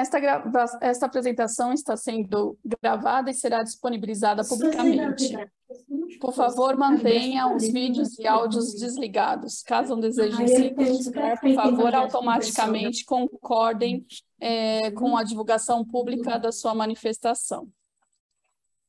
Esta, grava... Esta apresentação está sendo gravada e será disponibilizada publicamente. Por favor, mantenha os vídeos e áudios desligados. Caso não desejem se por favor, automaticamente concordem é, com a divulgação pública da sua manifestação.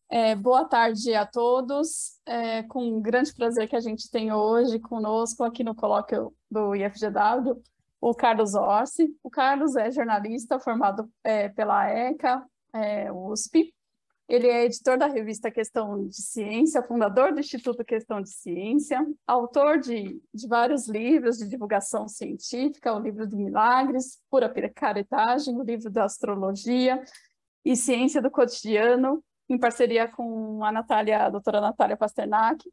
É, boa tarde a todos. É com um grande prazer que a gente tem hoje conosco aqui no colóquio do IFGW o Carlos Orsi. O Carlos é jornalista formado é, pela ECA, é, USP. Ele é editor da revista Questão de Ciência, fundador do Instituto Questão de Ciência, autor de, de vários livros de divulgação científica, o livro de Milagres, Pura Caridade, o livro da Astrologia e Ciência do Cotidiano, em parceria com a Natália, a doutora Natália Pasternak,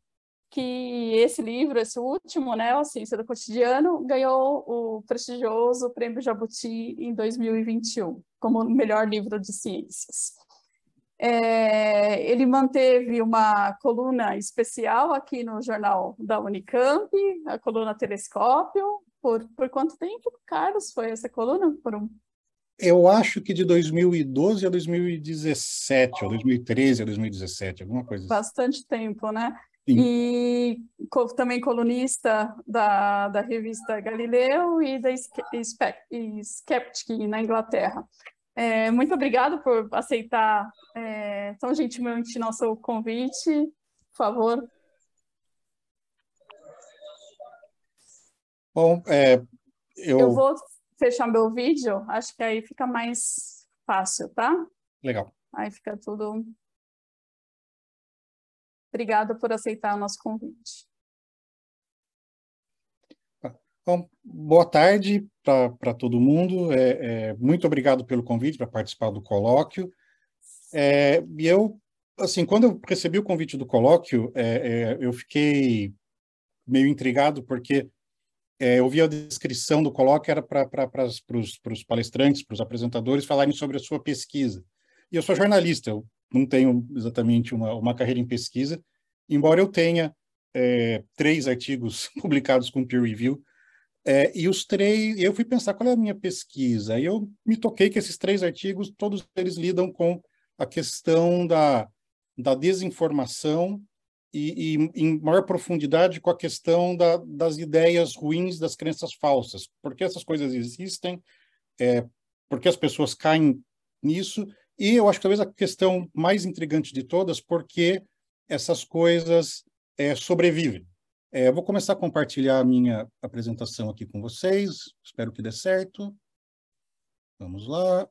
que esse livro, esse último, né, A Ciência do Cotidiano, ganhou o prestigioso Prêmio Jabuti em 2021, como melhor livro de ciências. É, ele manteve uma coluna especial aqui no jornal da Unicamp, a coluna Telescópio. Por, por quanto tempo, Carlos, foi essa coluna? Por um... Eu acho que de 2012 a 2017, ou 2013 a 2017, alguma coisa assim. Bastante tempo, né? Sim. e co também colunista da, da revista Galileu e da Skeptic na Inglaterra. É, muito obrigado por aceitar é, tão gentilmente nosso convite. Por favor. Bom, é, eu... eu vou fechar meu vídeo, acho que aí fica mais fácil, tá? Legal. Aí fica tudo Obrigada por aceitar o nosso convite. Bom, boa tarde para todo mundo. É, é, muito obrigado pelo convite para participar do colóquio. É, eu, assim, quando eu recebi o convite do colóquio, é, é eu fiquei meio intrigado porque é, eu vi a descrição do colóquio era para os palestrantes, para os apresentadores falarem sobre a sua pesquisa. E eu sou jornalista, eu não tenho exatamente uma, uma carreira em pesquisa, embora eu tenha é, três artigos publicados com peer review, é, e os três, eu fui pensar qual é a minha pesquisa, e eu me toquei que esses três artigos, todos eles lidam com a questão da, da desinformação e, e em maior profundidade com a questão da, das ideias ruins, das crenças falsas. Por que essas coisas existem? É, por que as pessoas caem nisso e eu acho que talvez a questão mais intrigante de todas, porque essas coisas é, sobrevivem. É, vou começar a compartilhar a minha apresentação aqui com vocês. Espero que dê certo. Vamos lá.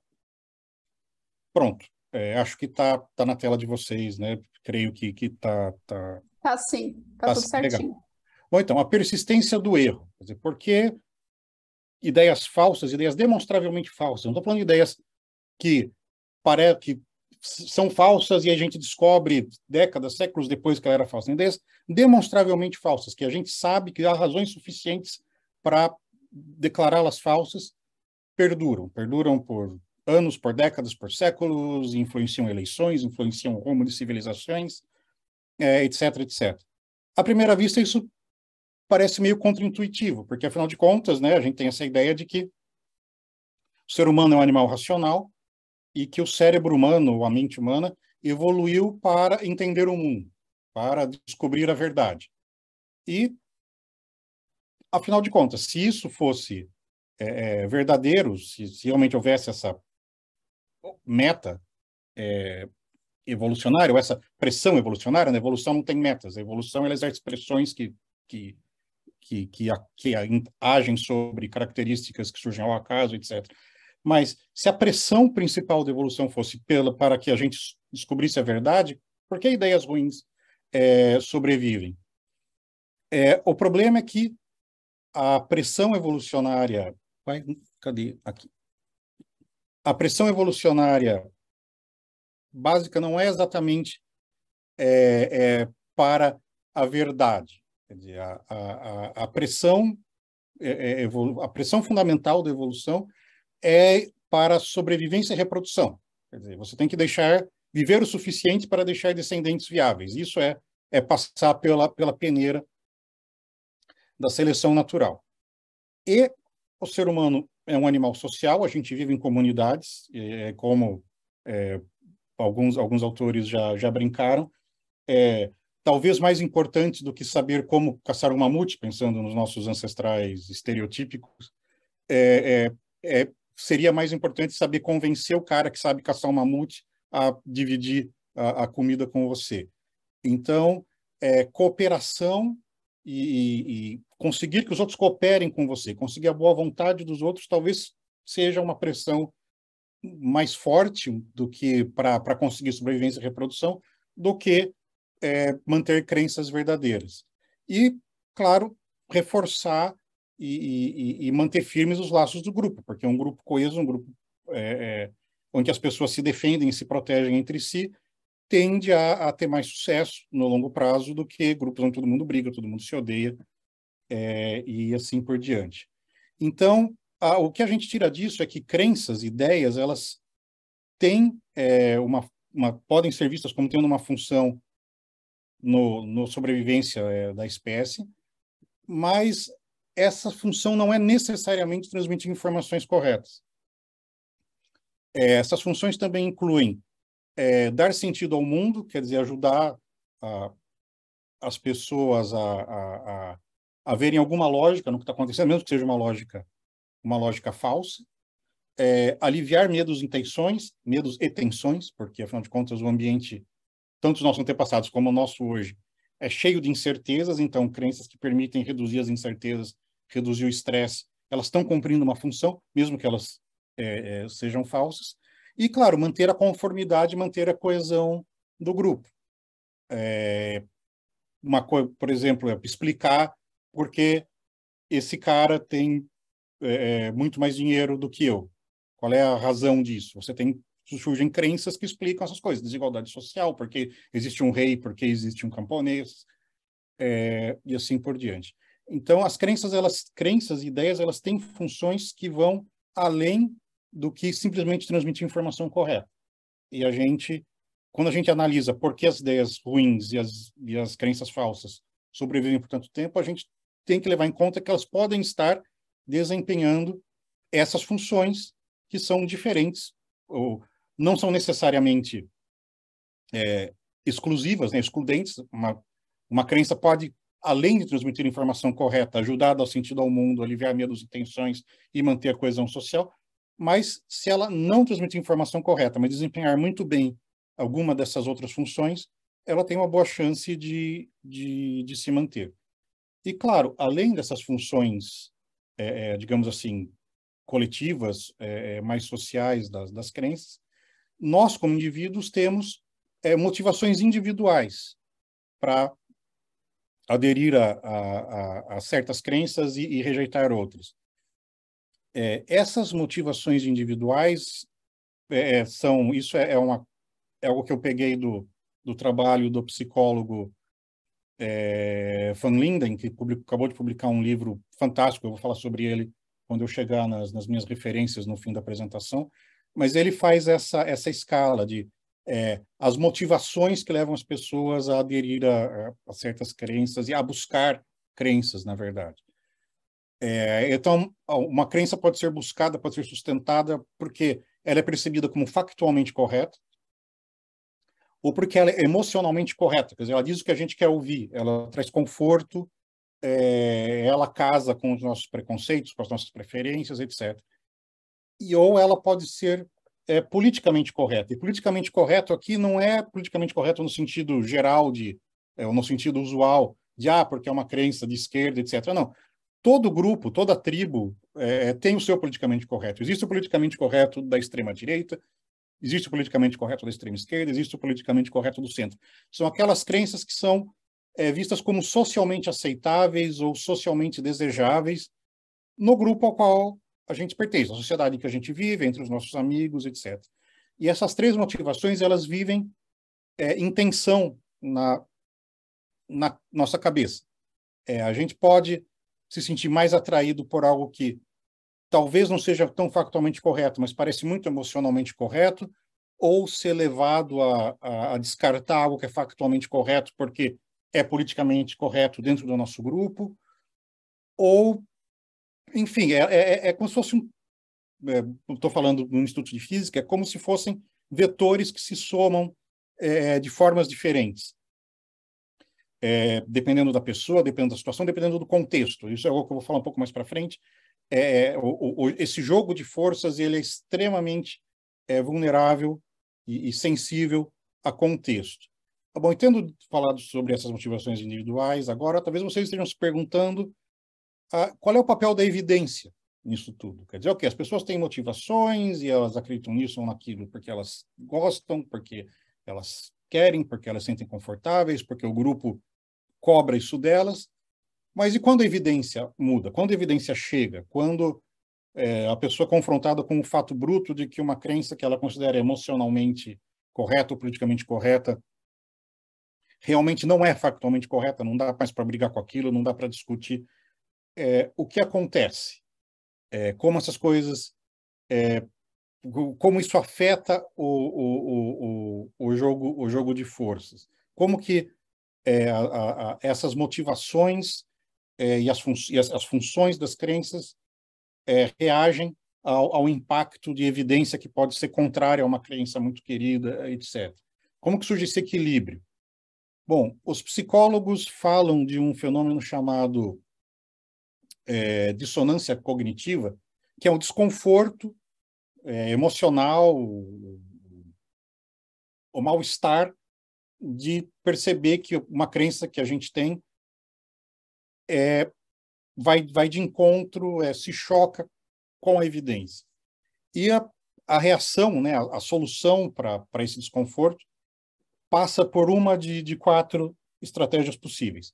Pronto. É, acho que está tá na tela de vocês, né? Creio que está. está tá, tá sim, está tá tudo certinho. Legal. Bom, então, a persistência do erro. Quer dizer, porque ideias falsas, ideias demonstravelmente falsas, não estou falando de ideias que parece que são falsas e a gente descobre décadas, séculos depois que ela era falsa, demonstravelmente falsas, que a gente sabe que há razões suficientes para declará-las falsas, perduram, perduram por anos, por décadas, por séculos, influenciam eleições, influenciam o rumo de civilizações, é, etc, etc. À primeira vista, isso parece meio contraintuitivo, porque afinal de contas, né, a gente tem essa ideia de que o ser humano é um animal racional, e que o cérebro humano, a mente humana, evoluiu para entender o mundo, para descobrir a verdade. E, afinal de contas, se isso fosse é, é verdadeiro, se, se, realmente houvesse essa meta é, evolucionária, ou essa pressão evolucionária, na né? a evolução não tem metas, a evolução ela exerce pressões que, que, que, que, que agem sobre características que surgem ao acaso, etc. Mas se a pressão principal da evolução fosse pela para que a gente descobrisse a verdade, por que ideias ruins é, sobrevivem? É, o problema é que a pressão evolucionária. Vai, cadê? Aqui. A pressão evolucionária básica não é exatamente é, é, para a verdade. Dizer, a, a, a, pressão, é, é a pressão fundamental da evolução é para sobrevivência e reprodução. Quer dizer, você tem que deixar viver o suficiente para deixar descendentes viáveis. Isso é, é passar pela, pela peneira da seleção natural. E o ser humano é um animal social, a gente vive em comunidades, é, como é, alguns, alguns autores já, já brincaram. É, talvez mais importante do que saber como caçar um mamute, pensando nos nossos ancestrais estereotípicos, é, é, é seria mais importante saber convencer o cara que sabe caçar um mamute a dividir a, a comida com você. Então, é, cooperação e, e, conseguir que os outros cooperem com você, conseguir a boa vontade dos outros, talvez seja uma pressão mais forte do que para conseguir sobrevivência e reprodução, do que é, manter crenças verdadeiras. E, claro, reforçar e, e, e, manter firmes os laços do grupo, porque é um grupo coeso, um grupo é, é, onde as pessoas se defendem, e se protegem entre si, tende a, a, ter mais sucesso no longo prazo do que grupos onde todo mundo briga, todo mundo se odeia é, e assim por diante. Então, a, o que a gente tira disso é que crenças, ideias, elas têm é, uma, uma, podem ser vistas como tendo uma função no, no sobrevivência é, da espécie, mas essa função não é necessariamente transmitir informações corretas. É, essas funções também incluem é, dar sentido ao mundo, quer dizer, ajudar a, as pessoas a, a, a, a verem alguma lógica no que está acontecendo, mesmo que seja uma lógica, uma lógica falsa. É, aliviar medos e tensões, medos e tensões, porque afinal de contas o ambiente, tanto os nossos antepassados como o nosso hoje, é cheio de incertezas, então crenças que permitem reduzir as incertezas reduzir o estresse, elas estão cumprindo uma função, mesmo que elas é, é, sejam falsas. E, claro, manter a conformidade, manter a coesão do grupo. É, uma coisa, por exemplo, é explicar por que esse cara tem é, é, muito mais dinheiro do que eu. Qual é a razão disso? Você tem surgem crenças que explicam essas coisas, desigualdade social, porque existe um rei, porque existe um camponês, é, e assim por diante. Então, as crenças, elas, crenças e ideias, elas têm funções que vão além do que simplesmente transmitir informação correta. E a gente, quando a gente analisa por que as ideias ruins e as, e as crenças falsas sobrevivem por tanto tempo, a gente tem que levar em conta que elas podem estar desempenhando essas funções que são diferentes, ou não são necessariamente é, exclusivas, né, excludentes. Uma, uma crença pode além de transmitir informação correta, ajudar a dar sentido ao mundo, aliviar medos e tensões e manter a coesão social, mas se ela não transmitir informação correta, mas desempenhar muito bem alguma dessas outras funções, ela tem uma boa chance de, de, de se manter. E, claro, além dessas funções, é, é, digamos assim, coletivas, é, é mais sociais das, das crenças, nós, como indivíduos, temos é, motivações individuais para aderir a, a, a, certas crenças e, e rejeitar outras. É, essas motivações individuais é, é são isso é, é, uma é algo que eu peguei do, do trabalho do psicólogo é, Van Linden que acabou de publicar um livro fantástico eu vou falar sobre ele quando eu chegar nas, nas minhas referências no fim da apresentação mas ele faz essa essa escala de é, as motivações que levam as pessoas a aderir a, a certas crenças e a buscar crenças, na verdade. É, então, uma crença pode ser buscada, pode ser sustentada, porque ela é percebida como factualmente correta, ou porque ela é emocionalmente correta, quer dizer, ela diz o que a gente quer ouvir, ela traz conforto, é, ela casa com os nossos preconceitos, com as nossas preferências, etc. E ou ela pode ser é, politicamente correto. E politicamente correto aqui não é politicamente correto no sentido geral, de, é, no sentido usual, de ah, porque é uma crença de esquerda, etc. Não. Todo grupo, toda tribo é, é, tem o seu politicamente correto. Existe o politicamente correto da extrema-direita, existe o politicamente correto da extrema-esquerda, existe o politicamente correto do centro. São aquelas crenças que são é, vistas como socialmente aceitáveis ou socialmente desejáveis no grupo ao qual a gente pertence, à sociedade em que a gente vive, entre os nossos amigos, etc. E essas três motivações, elas vivem é, em tensão na, na nossa cabeça. É, a gente pode se sentir mais atraído por algo que talvez não seja tão factualmente correto, mas parece muito emocionalmente correto, ou ser levado a, a, a, descartar algo que é factualmente correto porque é politicamente correto dentro do nosso grupo, ou enfim, é, é, é como se fosse um. É, Estou falando no Instituto de Física, é como se fossem vetores que se somam é, de formas diferentes. É, dependendo da pessoa, dependendo da situação, dependendo do contexto. Isso é algo que eu vou falar um pouco mais para frente. É, é o, o, esse jogo de forças ele é extremamente é, vulnerável e, e, sensível a contexto. Tá bom, e tendo falado sobre essas motivações individuais, agora talvez vocês estejam se perguntando ah, qual é o papel da evidência nisso tudo? Quer dizer, o okay, As pessoas têm motivações e elas acreditam nisso ou naquilo porque elas gostam, porque elas querem, porque elas sentem confortáveis, porque o grupo cobra isso delas. Mas e quando a evidência muda? Quando a evidência chega? Quando é, a pessoa é confrontada com o fato bruto de que uma crença que ela considera emocionalmente correta ou politicamente correta realmente não é factualmente correta, não dá mais para brigar com aquilo, não dá para discutir é, o que acontece, é, como essas coisas, é, como isso afeta o, o, o, o, jogo, o jogo de forças, como que é, a, a, essas motivações é, e, as, e as, as, funções das crenças é, reagem ao, ao, impacto de evidência que pode ser contrária a uma crença muito querida, etc. Como que surge esse equilíbrio? Bom, os psicólogos falam de um fenômeno chamado é, dissonância cognitiva, que é um desconforto é, emocional, o, mal-estar de perceber que uma crença que a gente tem é, vai, vai de encontro, é, se choca com a evidência. E a, a reação, né, a, a solução para esse desconforto passa por uma de, de quatro estratégias possíveis.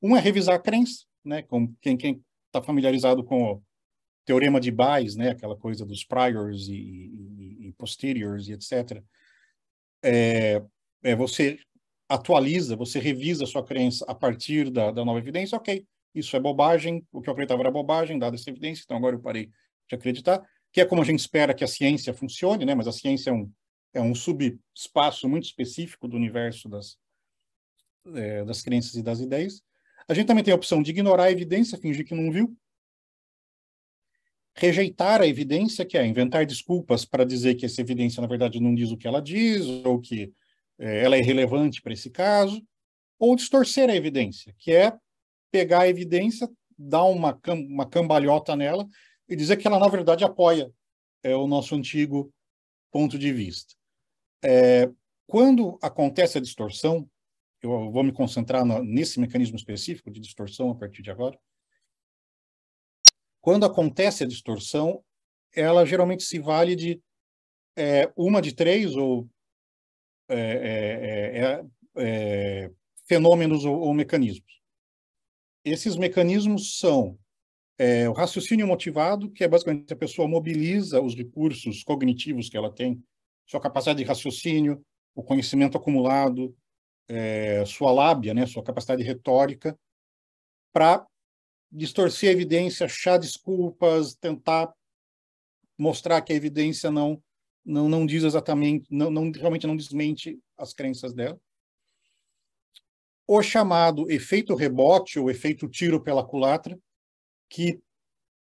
Uma é revisar a crença, né, com quem, quem está familiarizado com o teorema de Bayes, né? Aquela coisa dos priors e, e, e posteriors e etc. É, é, você atualiza, você revisa a sua crença a partir da, da nova evidência, ok, isso é bobagem, o que eu acreditava era bobagem, dada essa evidência, então agora eu parei de acreditar, que é como a gente espera que a ciência funcione, né? mas a ciência é um, é um subespaço muito específico do universo das, é, das crenças e das ideias. A gente também tem a opção de ignorar a evidência, fingir que não viu, rejeitar a evidência, que é inventar desculpas para dizer que essa evidência, na verdade, não diz o que ela diz, ou que é, ela é irrelevante para esse caso, ou distorcer a evidência, que é pegar a evidência, dar uma, cam uma cambalhota nela e dizer que ela, na verdade, apoia é, o nosso antigo ponto de vista. É, quando acontece a distorção, eu vou me concentrar no, nesse mecanismo específico de distorção a partir de agora. Quando acontece a distorção, ela geralmente se vale de é, uma de três ou é, é, é, é fenômenos ou, ou, mecanismos. Esses mecanismos são é, o raciocínio motivado, que é basicamente a pessoa mobiliza os recursos cognitivos que ela tem, sua capacidade de raciocínio, o conhecimento acumulado, é, sua lábia, né, sua capacidade retórica, para distorcer a evidência, achar desculpas, tentar mostrar que a evidência não não, não diz exatamente, não, não realmente não desmente as crenças dela. O chamado efeito rebote ou efeito tiro pela culatra, que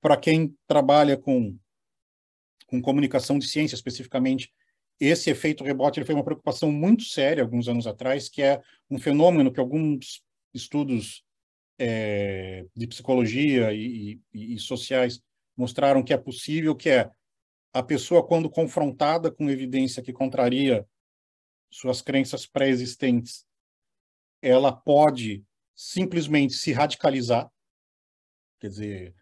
para quem trabalha com com comunicação de ciência especificamente esse efeito rebote ele foi uma preocupação muito séria alguns anos atrás, que é um fenômeno que alguns estudos é, de psicologia e, e, e sociais mostraram que é possível, que é a pessoa, quando confrontada com evidência que contraria suas crenças pré-existentes, ela pode simplesmente se radicalizar, quer dizer,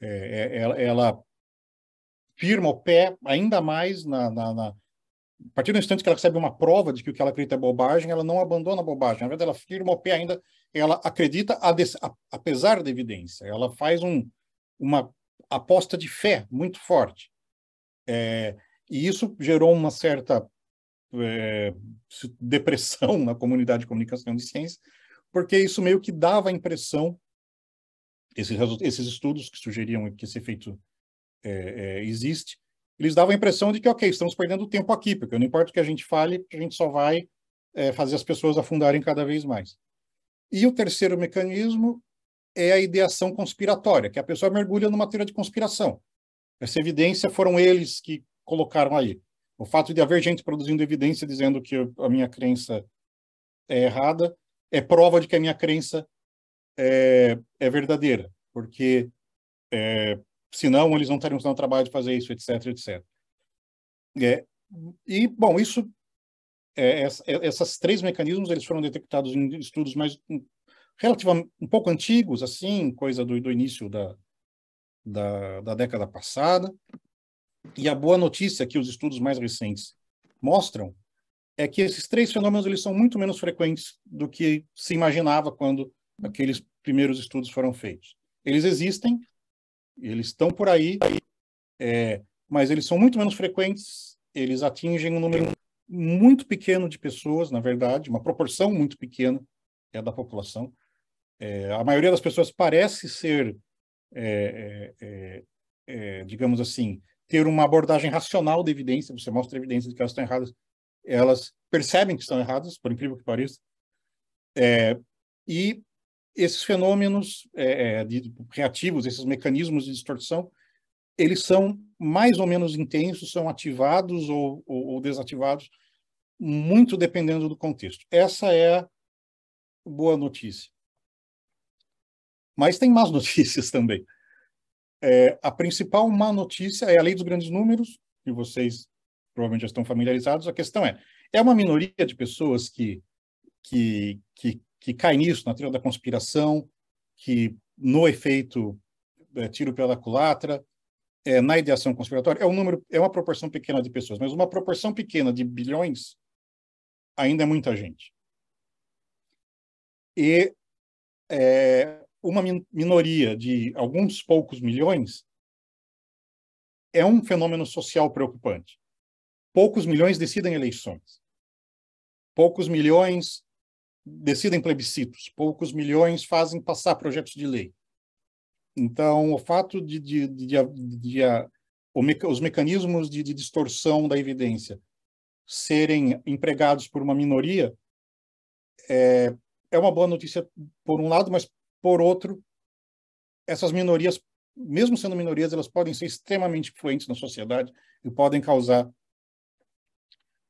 é, é, ela, ela, firma o pé ainda mais na, na, na, a partir do instante que ela recebe uma prova de que o que ela acredita é bobagem, ela não abandona a bobagem. Na verdade, ela firma o pé ainda, ela acredita a a, apesar da evidência. Ela faz um, uma aposta de fé muito forte. É, e isso gerou uma certa é, depressão na comunidade de comunicação de ciência, porque isso meio que dava a impressão, esses, esses estudos que sugeriam que esse efeito é, é existe, eles davam a impressão de que, ok, estamos perdendo tempo aqui, porque não importa o que a gente fale, a gente só vai é, fazer as pessoas afundarem cada vez mais. E o terceiro mecanismo é a ideação conspiratória, que a pessoa mergulha numa teoria de conspiração. Essa evidência foram eles que colocaram aí. O fato de haver gente produzindo evidência dizendo que a minha crença é errada é prova de que a minha crença é, é verdadeira, porque é, senão eles não estariam dando trabalho de fazer isso, etc, etc. É, e, bom, isso, é, esses é, três mecanismos, eles foram detectados em estudos mais um, relativamente, um pouco antigos, assim, coisa do, do início da, da, da década passada, e a boa notícia que os estudos mais recentes mostram é que esses três fenômenos eles são muito menos frequentes do que se imaginava quando aqueles primeiros estudos foram feitos. Eles existem, eles estão por aí, é, mas eles são muito menos frequentes, eles atingem um número muito pequeno de pessoas, na verdade, uma proporção muito pequena é da população. É, a maioria das pessoas parece ser, é, é, é, é, digamos assim, ter uma abordagem racional da evidência, você mostra evidência de que elas estão erradas, elas percebem que estão erradas, por incrível que pareça, é, e esses fenômenos é, é, de, reativos, esses mecanismos de distorção, eles são mais ou menos intensos, são ativados ou, ou, ou desativados, muito dependendo do contexto. Essa é a boa notícia. Mas tem más notícias também. É, a principal má notícia é a lei dos grandes números, que vocês provavelmente já estão familiarizados. A questão é: é uma minoria de pessoas que, que, que que cai nisso, na trilha da conspiração, que no efeito é, tiro pela culatra, é, na ideação conspiratória, é um número, é uma proporção pequena de pessoas, mas uma proporção pequena de bilhões ainda é muita gente. E é, uma minoria de alguns poucos milhões é um fenômeno social preocupante. Poucos milhões decidem eleições. Poucos milhões decidem plebiscitos, poucos milhões fazem passar projetos de lei. Então, o fato de, de, de, de a, meca, os mecanismos de, distorção da evidência serem empregados por uma minoria é, é uma boa notícia por um lado, mas por outro, essas minorias, mesmo sendo minorias, elas podem ser extremamente influentes na sociedade e podem causar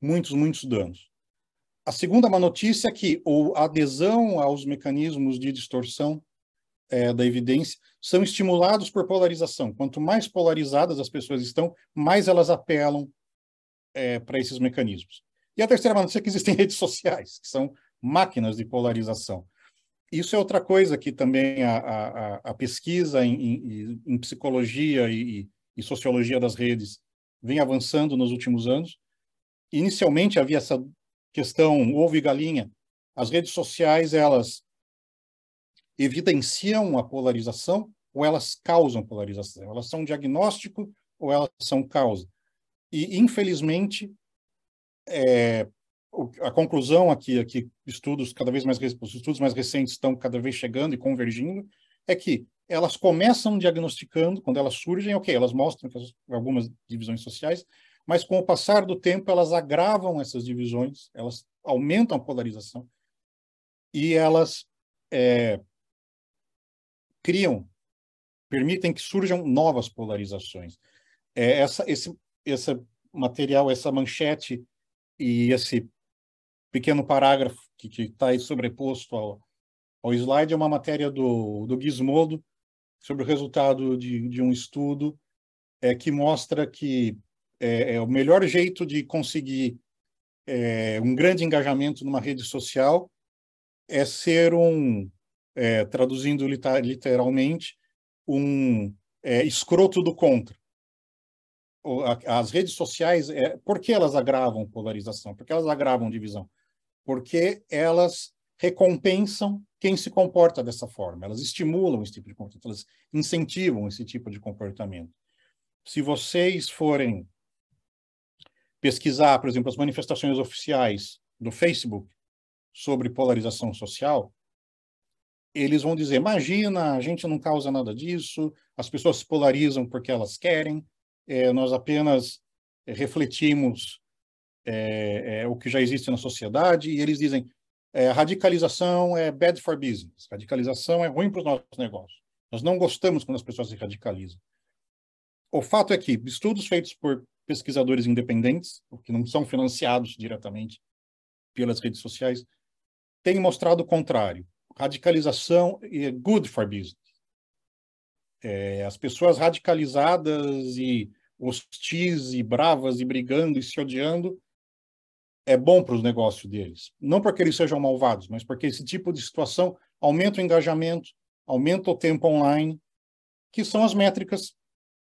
muitos, muitos danos. A segunda má notícia é que o, a adesão aos mecanismos de distorção é, da evidência são estimulados por polarização. Quanto mais polarizadas as pessoas estão, mais elas apelam é, para esses mecanismos. E a terceira má notícia é que existem redes sociais, que são máquinas de polarização. Isso é outra coisa que também a, a, a pesquisa em, em, em psicologia e, e sociologia das redes vem avançando nos últimos anos. Inicialmente havia essa questão ovo e galinha, as redes sociais elas evidenciam a polarização ou elas causam polarização? Elas são diagnóstico ou elas são causa? E, infelizmente, é, a conclusão aqui, aqui estudos cada vez mais estudos mais recentes estão cada vez chegando e convergindo é que elas começam diagnosticando quando elas surgem ok elas mostram algumas divisões sociais mas com o passar do tempo elas agravam essas divisões, elas aumentam a polarização e elas é, criam, permitem que surjam novas polarizações. É, essa, esse, esse material, essa manchete e esse pequeno parágrafo que está aí sobreposto ao, ao slide é uma matéria do, do Gizmodo sobre o resultado de, de um estudo é, que mostra que é, é o melhor jeito de conseguir é, um grande engajamento numa rede social é ser um, é, traduzindo literalmente, um é, escroto do contra. As redes sociais, é, por que elas agravam polarização? Por que elas agravam divisão? Porque elas recompensam quem se comporta dessa forma, elas estimulam esse tipo de comportamento, elas incentivam esse tipo de comportamento. Se vocês forem pesquisar, por exemplo, as manifestações oficiais do Facebook sobre polarização social, eles vão dizer: imagina, a gente não causa nada disso, as pessoas se polarizam porque elas querem, é, nós apenas eh, refletimos é, é, o que já existe na sociedade, e eles dizem: radicalização é bad for business, radicalização é ruim para os nossos negócios. Nós não gostamos quando as pessoas se radicalizam. O fato é que estudos feitos por pesquisadores independentes, porque não são financiados diretamente pelas redes sociais, têm mostrado o contrário. Radicalização é good for business. É, as pessoas radicalizadas e hostis e bravas e brigando e se odiando é bom para os negócios deles. Não porque eles sejam malvados, mas porque esse tipo de situação aumenta o engajamento, aumenta o tempo online, que são as métricas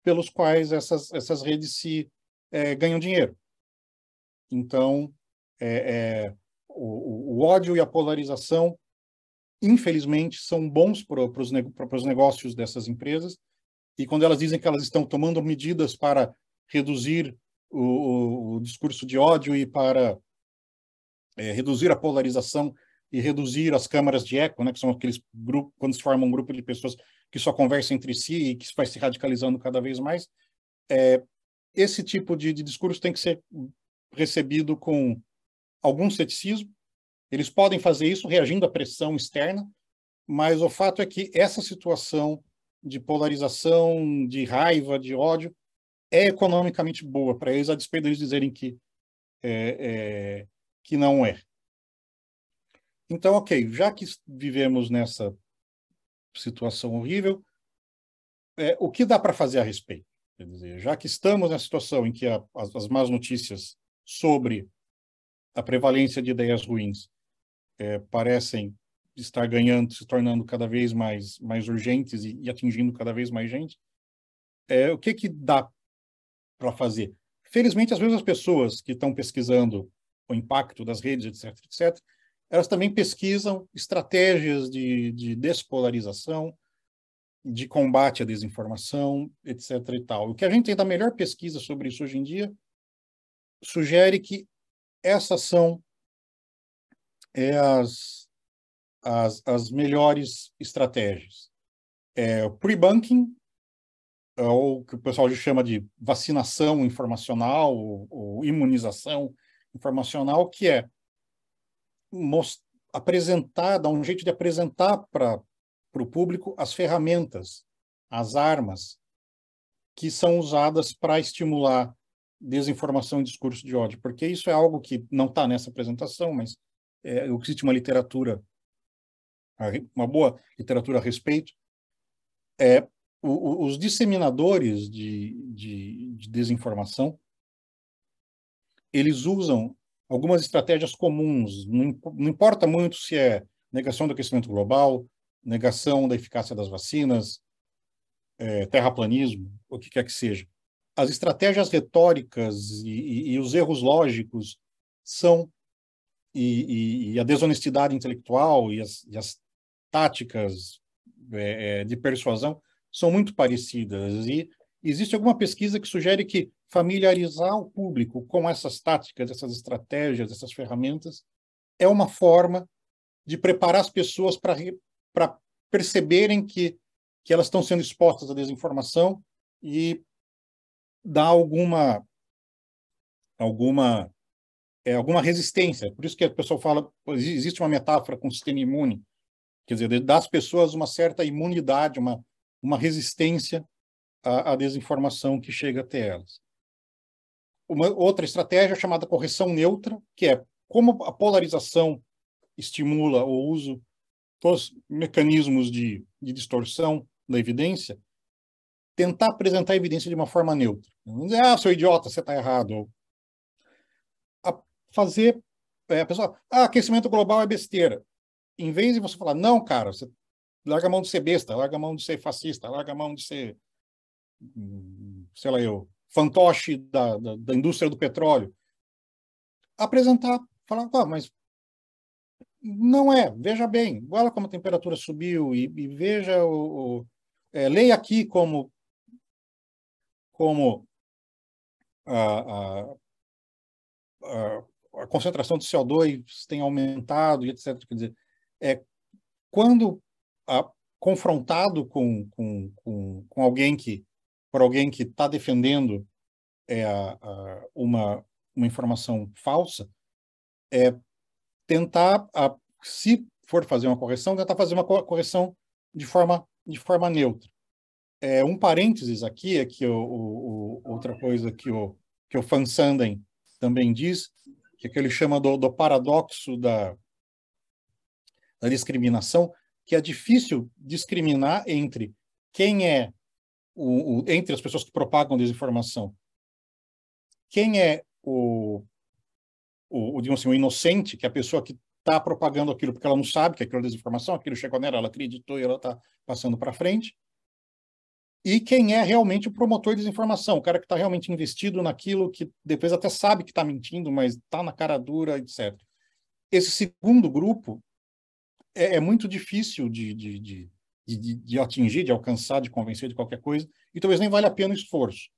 pelos quais essas, essas redes se é, ganham dinheiro. Então, é, é o, o, ódio e a polarização, infelizmente, são bons para os negócios dessas empresas. E quando elas dizem que elas estão tomando medidas para reduzir o, o discurso de ódio e para é, reduzir a polarização e reduzir as câmaras de eco, né, que são aqueles grupos, quando se forma um grupo de pessoas que só conversam entre si e que vai se radicalizando cada vez mais, é, esse tipo de, de discurso tem que ser recebido com algum ceticismo. Eles podem fazer isso reagindo à pressão externa, mas o fato é que essa situação de polarização, de raiva, de ódio, é economicamente boa para eles, a despeito deles dizerem que, é, é, que não é. Então, ok, já que vivemos nessa situação horrível, é, o que dá para fazer a respeito? Quer dizer, já que estamos na situação em que a, as, as más notícias sobre a prevalência de ideias ruins é, parecem estar ganhando, se tornando cada vez mais, mais urgentes e, e atingindo cada vez mais gente, é, o que, que dá para fazer? Felizmente, às vezes as pessoas que estão pesquisando o impacto das redes, etc., etc., elas também pesquisam estratégias de, de despolarização, de combate à desinformação, etc. E tal. O que a gente tem da melhor pesquisa sobre isso hoje em dia sugere que essas são é, as, as, as melhores estratégias. É, Pre-banking, é o que o pessoal chama de vacinação informacional ou, ou imunização informacional, que é apresentar, dar um jeito de apresentar para para o público as ferramentas, as armas que são usadas para estimular desinformação e discurso de ódio, porque isso é algo que não está nessa apresentação, mas é, existe uma literatura, uma boa literatura a respeito. É, o, os disseminadores de, de, de desinformação, eles usam algumas estratégias comuns, não, não importa muito se é negação do aquecimento global, negação da eficácia das vacinas, é, terraplanismo, o que quer que seja. As estratégias retóricas e, e, e os erros lógicos são, e, e a desonestidade intelectual e as, as táticas é, é, de persuasão são muito parecidas. E existe alguma pesquisa que sugere que familiarizar o público com essas táticas, essas estratégias, essas ferramentas, é uma forma de preparar as pessoas para para perceberem que, que elas estão sendo expostas à desinformação e dar alguma alguma é, alguma resistência. Por isso que o pessoal fala, existe uma metáfora com o sistema imune, quer dizer, dá às pessoas uma certa imunidade, uma, uma resistência à, à desinformação que chega até elas. Uma outra estratégia chamada correção neutra, que é como a polarização estimula o uso os mecanismos de, de distorção da evidência, tentar apresentar a evidência de uma forma neutra. Não dizer, ah, seu idiota, você está errado. A fazer é, a pessoa, ah, aquecimento global é besteira. Em vez de você falar, não, cara, você larga a mão de ser besta, larga a mão de ser fascista, larga a mão de ser, sei lá eu, fantoche da, da, da indústria do petróleo. Apresentar, falar, ah, mas não é, veja bem, olha como a temperatura subiu e, e veja o. o é, leia aqui como, como a, a, a, a, concentração de CO2 tem aumentado e etc. Quer dizer, é, quando confrontado com, com, com, com, alguém que por alguém que está defendendo é, a, a, uma, uma informação falsa, é, tentar, a, se for fazer uma correção, tentar fazer uma correção de forma, de forma neutra. É, um parênteses aqui é que o, o, o, outra coisa que o, que o Van Sanden também diz, que é que ele chama do, do paradoxo da, da discriminação, que é difícil discriminar entre quem é o, o, entre as pessoas que propagam desinformação, quem é o o, o, digamos assim, o inocente, que é a pessoa que está propagando aquilo porque ela não sabe que aquilo é desinformação, aquilo chegou nela, ela acreditou e ela está passando para frente. E quem é realmente o promotor de desinformação, o cara que está realmente investido naquilo, que depois até sabe que está mentindo, mas está na cara dura, etc. Esse segundo grupo é, é muito difícil de, de, de, de, atingir, de alcançar, de convencer de qualquer coisa, e talvez nem valha a pena o esforço.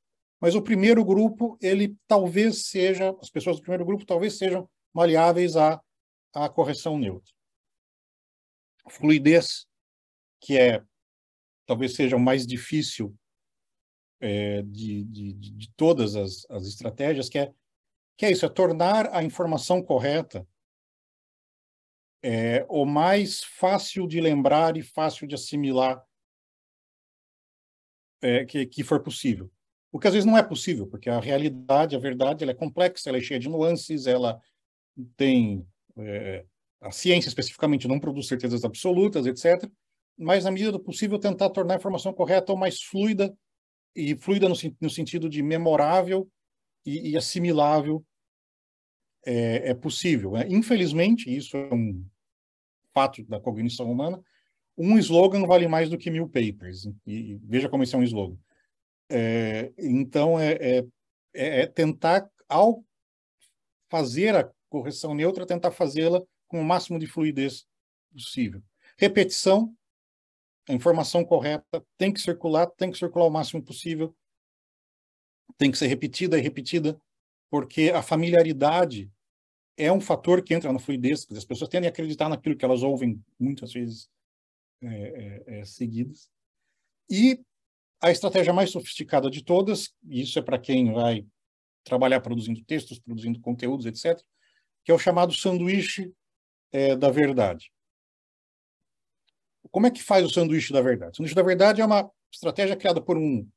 Mas o primeiro grupo, ele talvez seja, as pessoas do primeiro grupo talvez sejam maleáveis à, à correção neutra. Fluidez, que é talvez seja o mais difícil é, de, de, de, todas as, as estratégias, que é, que é isso, é tornar a informação correta é, o mais fácil de lembrar e fácil de assimilar é, que, que for possível o que às vezes não é possível, porque a realidade, a verdade, ela é complexa, ela é cheia de nuances, ela tem é, a ciência especificamente não produz certezas absolutas, etc. Mas na medida do possível tentar tornar a informação correta ou mais fluida e fluida no, no sentido de memorável e, e assimilável é, é possível. Né? Infelizmente, isso é um fato da cognição humana. Um slogan vale mais do que mil papers. E, e veja como esse é um slogan. É, então, é, é, é, é, tentar, ao fazer a correção neutra, tentar fazê-la com o máximo de fluidez possível. Repetição, a informação correta tem que circular, tem que circular o máximo possível, tem que ser repetida e repetida, porque a familiaridade é um fator que entra na fluidez, as pessoas tendem a acreditar naquilo que elas ouvem muitas vezes é, é, é seguidas. E a estratégia mais sofisticada de todas, e isso é para quem vai trabalhar produzindo textos, produzindo conteúdos, etc., que é o chamado sanduíche é, da verdade. Como é que faz o sanduíche da verdade? O sanduíche da verdade é uma estratégia criada por um,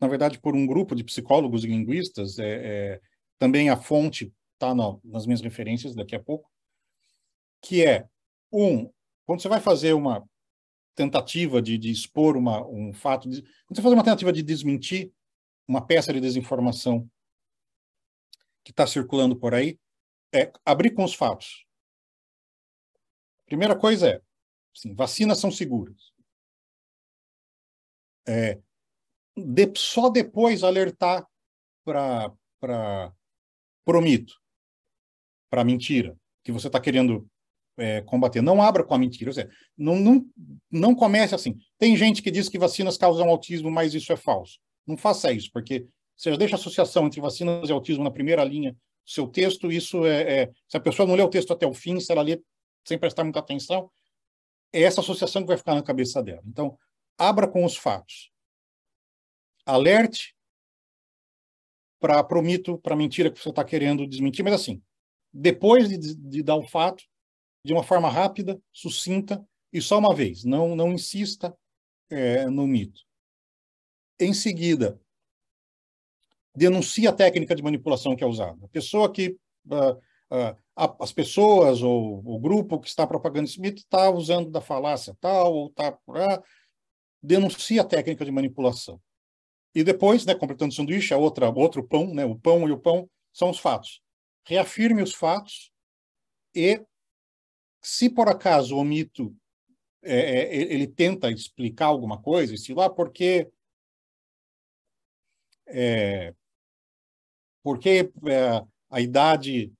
na verdade, por um grupo de psicólogos e linguistas. É, é, também a fonte está na, nas minhas referências daqui a pouco, que é um, quando você vai fazer uma tentativa de, de expor uma, um fato, de, quando você faz uma tentativa de desmentir uma peça de desinformação que está circulando por aí, é abrir com os fatos. Primeira coisa é, assim, vacinas são seguras. É, de, só depois alertar para promito, para mentira, que você está querendo é, combater. Não abra com a mentira, ou seja, não, não, não comece assim. Tem gente que diz que vacinas causam autismo, mas isso é falso. Não faça isso, porque você já deixa a associação entre vacinas e autismo na primeira linha do seu texto. Isso é, é, se a pessoa não lê o texto até o fim, se ela lê sem prestar muita atenção, é essa associação que vai ficar na cabeça dela. Então, abra com os fatos. Alerte para o mito, para a mentira que você está querendo desmentir, mas assim, depois de, de, dar o fato, de uma forma rápida, sucinta e só uma vez. Não, não insista é, no mito. Em seguida, denuncie a técnica de manipulação que é usada. A pessoa que. Uh, as pessoas ou o grupo que está propagando esse mito está usando da falácia tal, ou está. Uh, ah, denuncie a técnica de manipulação. E depois, né, completando o sanduíche, a outra, outro pão, né, o pão e o pão são os fatos. Reafirme os fatos e se por acaso o mito é, é ele tenta explicar alguma coisa, se lá porque é, porque é, a idade,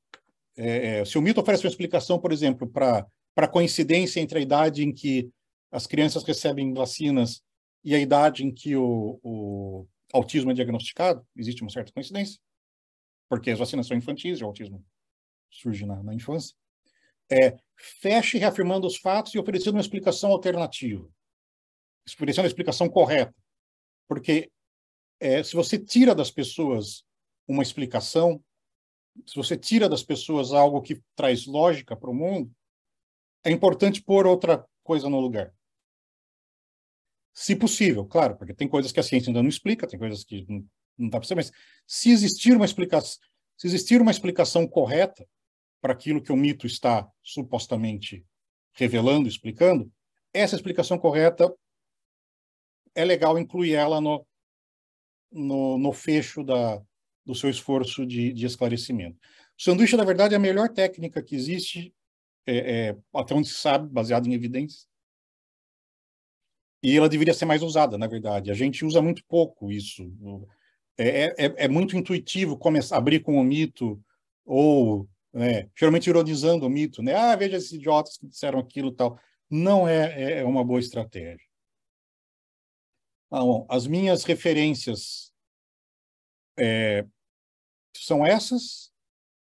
é, é, se o mito oferece uma explicação, por exemplo, para a coincidência entre a idade em que as crianças recebem vacinas e a idade em que o, o autismo é diagnosticado, existe uma certa coincidência, porque as vacinas são infantis e o autismo surge na, na infância é, feche reafirmando os fatos e oferecendo uma explicação alternativa, oferecendo uma explicação correta. Porque é, se você tira das pessoas uma explicação, se você tira das pessoas algo que traz lógica para o mundo, é importante pôr outra coisa no lugar. Se possível, claro, porque tem coisas que a ciência ainda não explica, tem coisas que não, não dá para saber, mas se existir uma explicação, se existir uma explicação correta, para aquilo que o mito está supostamente revelando, explicando, essa explicação correta é legal incluir ela no, no, no fecho da, do seu esforço de, de esclarecimento. O sanduíche, na verdade, é a melhor técnica que existe, é, é, até onde se sabe, baseado em evidências. E ela deveria ser mais usada, na verdade. A gente usa muito pouco isso. É, é, é muito intuitivo começar, abrir com o mito ou né? geralmente ironizando o mito, né? Ah, veja esses idiotas que disseram aquilo tal. Não é, é, é uma boa estratégia. Ah, bom, as minhas referências é, são essas.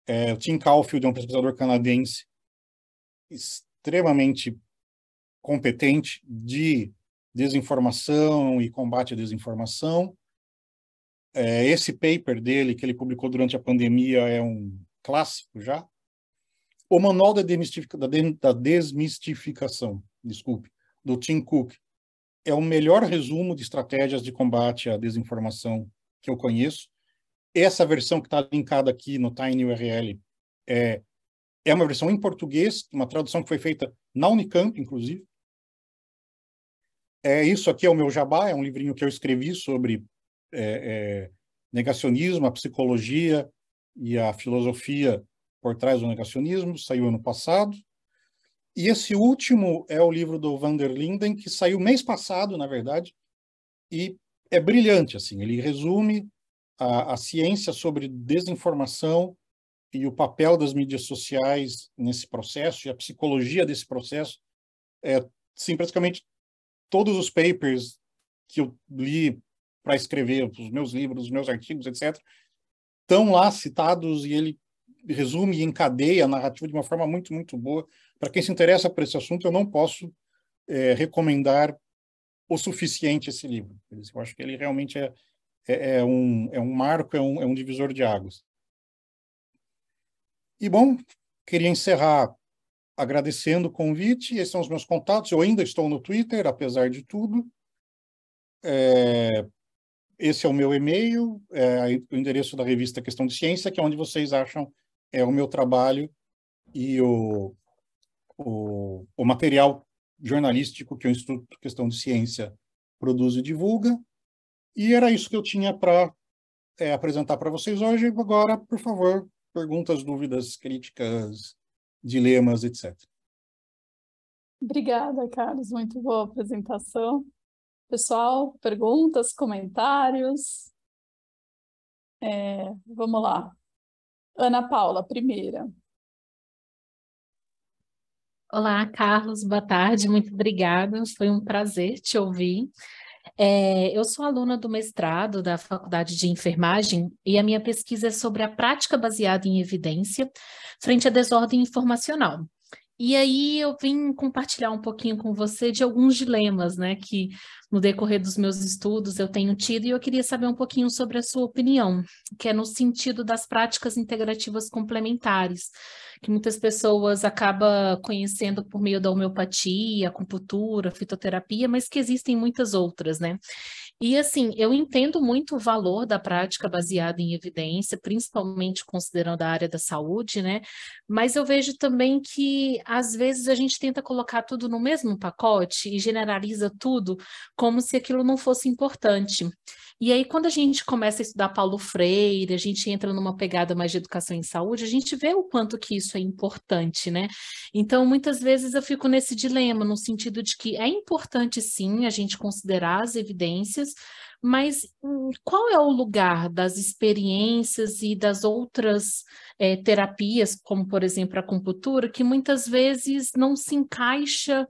É, o Tim Caulfield é um pesquisador canadense extremamente competente de desinformação e combate à desinformação. É, esse paper dele, que ele publicou durante a pandemia, é um clássico já, o Manual da, da Desmistificação, desculpe, do Tim Cook, é o melhor resumo de estratégias de combate à desinformação que eu conheço. Essa versão que está linkada aqui no Tiny URL é, é uma versão em português, uma tradução que foi feita na Unicamp, inclusive. É, isso aqui é o meu jabá, é um livrinho que eu escrevi sobre é, é, negacionismo, a psicologia e a filosofia por trás do negacionismo, saiu ano passado. E esse último é o livro do Van der Linden, que saiu mês passado, na verdade, e é brilhante, assim, ele resume a, a ciência sobre desinformação e o papel das mídias sociais nesse processo e a psicologia desse processo. É, sim, praticamente todos os papers que eu li para escrever os meus livros, os meus artigos, etc., estão lá citados e ele resume e encadeia a narrativa de uma forma muito, muito boa. Para quem se interessa por esse assunto, eu não posso é, recomendar o suficiente esse livro. Eu acho que ele realmente é, é, é um, é um marco, é um, é um divisor de águas. E, bom, queria encerrar agradecendo o convite. Esses são os meus contatos. Eu ainda estou no Twitter, apesar de tudo. É, esse é o meu e-mail, é, o endereço da revista Questão de Ciência, que é onde vocês acham é, o meu trabalho e o, o, o material jornalístico que o Instituto Questão de Ciência produz e divulga. E era isso que eu tinha para é, apresentar para vocês hoje. Agora, por favor, perguntas, dúvidas, críticas, dilemas, etc. Obrigada, Carlos. Muito boa apresentação. Pessoal, perguntas, comentários? É, vamos lá. Ana Paula, primeira. Olá, Carlos, boa tarde, muito obrigada. Foi um prazer te ouvir. É, eu sou aluna do mestrado da Faculdade de Enfermagem e a minha pesquisa é sobre a prática baseada em evidência frente à desordem informacional. E aí eu vim compartilhar um pouquinho com você de alguns dilemas, né, que no decorrer dos meus estudos eu tenho tido e eu queria saber um pouquinho sobre a sua opinião, que é no sentido das práticas integrativas complementares, que muitas pessoas acabam conhecendo por meio da homeopatia, acupuntura, fitoterapia, mas que existem muitas outras, né? E assim, eu entendo muito o valor da prática baseada em evidência, principalmente considerando a área da saúde, né? Mas eu vejo também que às vezes a gente tenta colocar tudo no mesmo pacote e generaliza tudo como se aquilo não fosse importante. E aí, quando a gente começa a estudar Paulo Freire, a gente entra numa pegada mais de educação em saúde, a gente vê o quanto que isso é importante, né? Então, muitas vezes eu fico nesse dilema, no sentido de que é importante sim a gente considerar as evidências, mas hum, qual é o lugar das experiências e das outras é, terapias, como por exemplo a acupuntura, que muitas vezes não se encaixa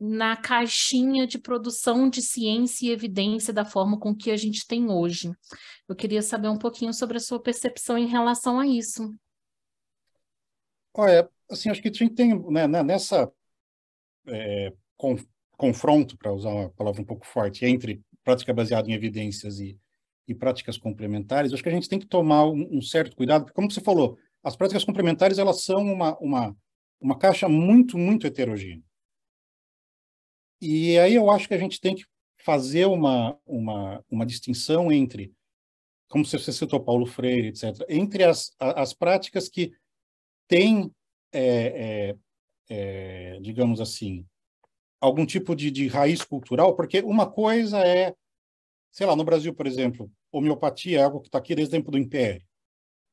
na caixinha de produção de ciência e evidência da forma com que a gente tem hoje. Eu queria saber um pouquinho sobre a sua percepção em relação a isso. Olha, assim, acho que a gente tem, né, né nessa é, com, confronto, para usar uma palavra um pouco forte, entre prática baseada em evidências e, e práticas complementares, acho que a gente tem que tomar um, um certo cuidado, porque como você falou, as práticas complementares, elas são uma, uma, uma caixa muito, muito heterogênea. E aí eu acho que a gente tem que fazer uma, uma, uma distinção entre, como você citou Paulo Freire, etc., entre as, as práticas que têm, é, é, é, digamos assim, algum tipo de, de raiz cultural, porque uma coisa é, sei lá, no Brasil, por exemplo, homeopatia é algo que está aqui desde o tempo do Império,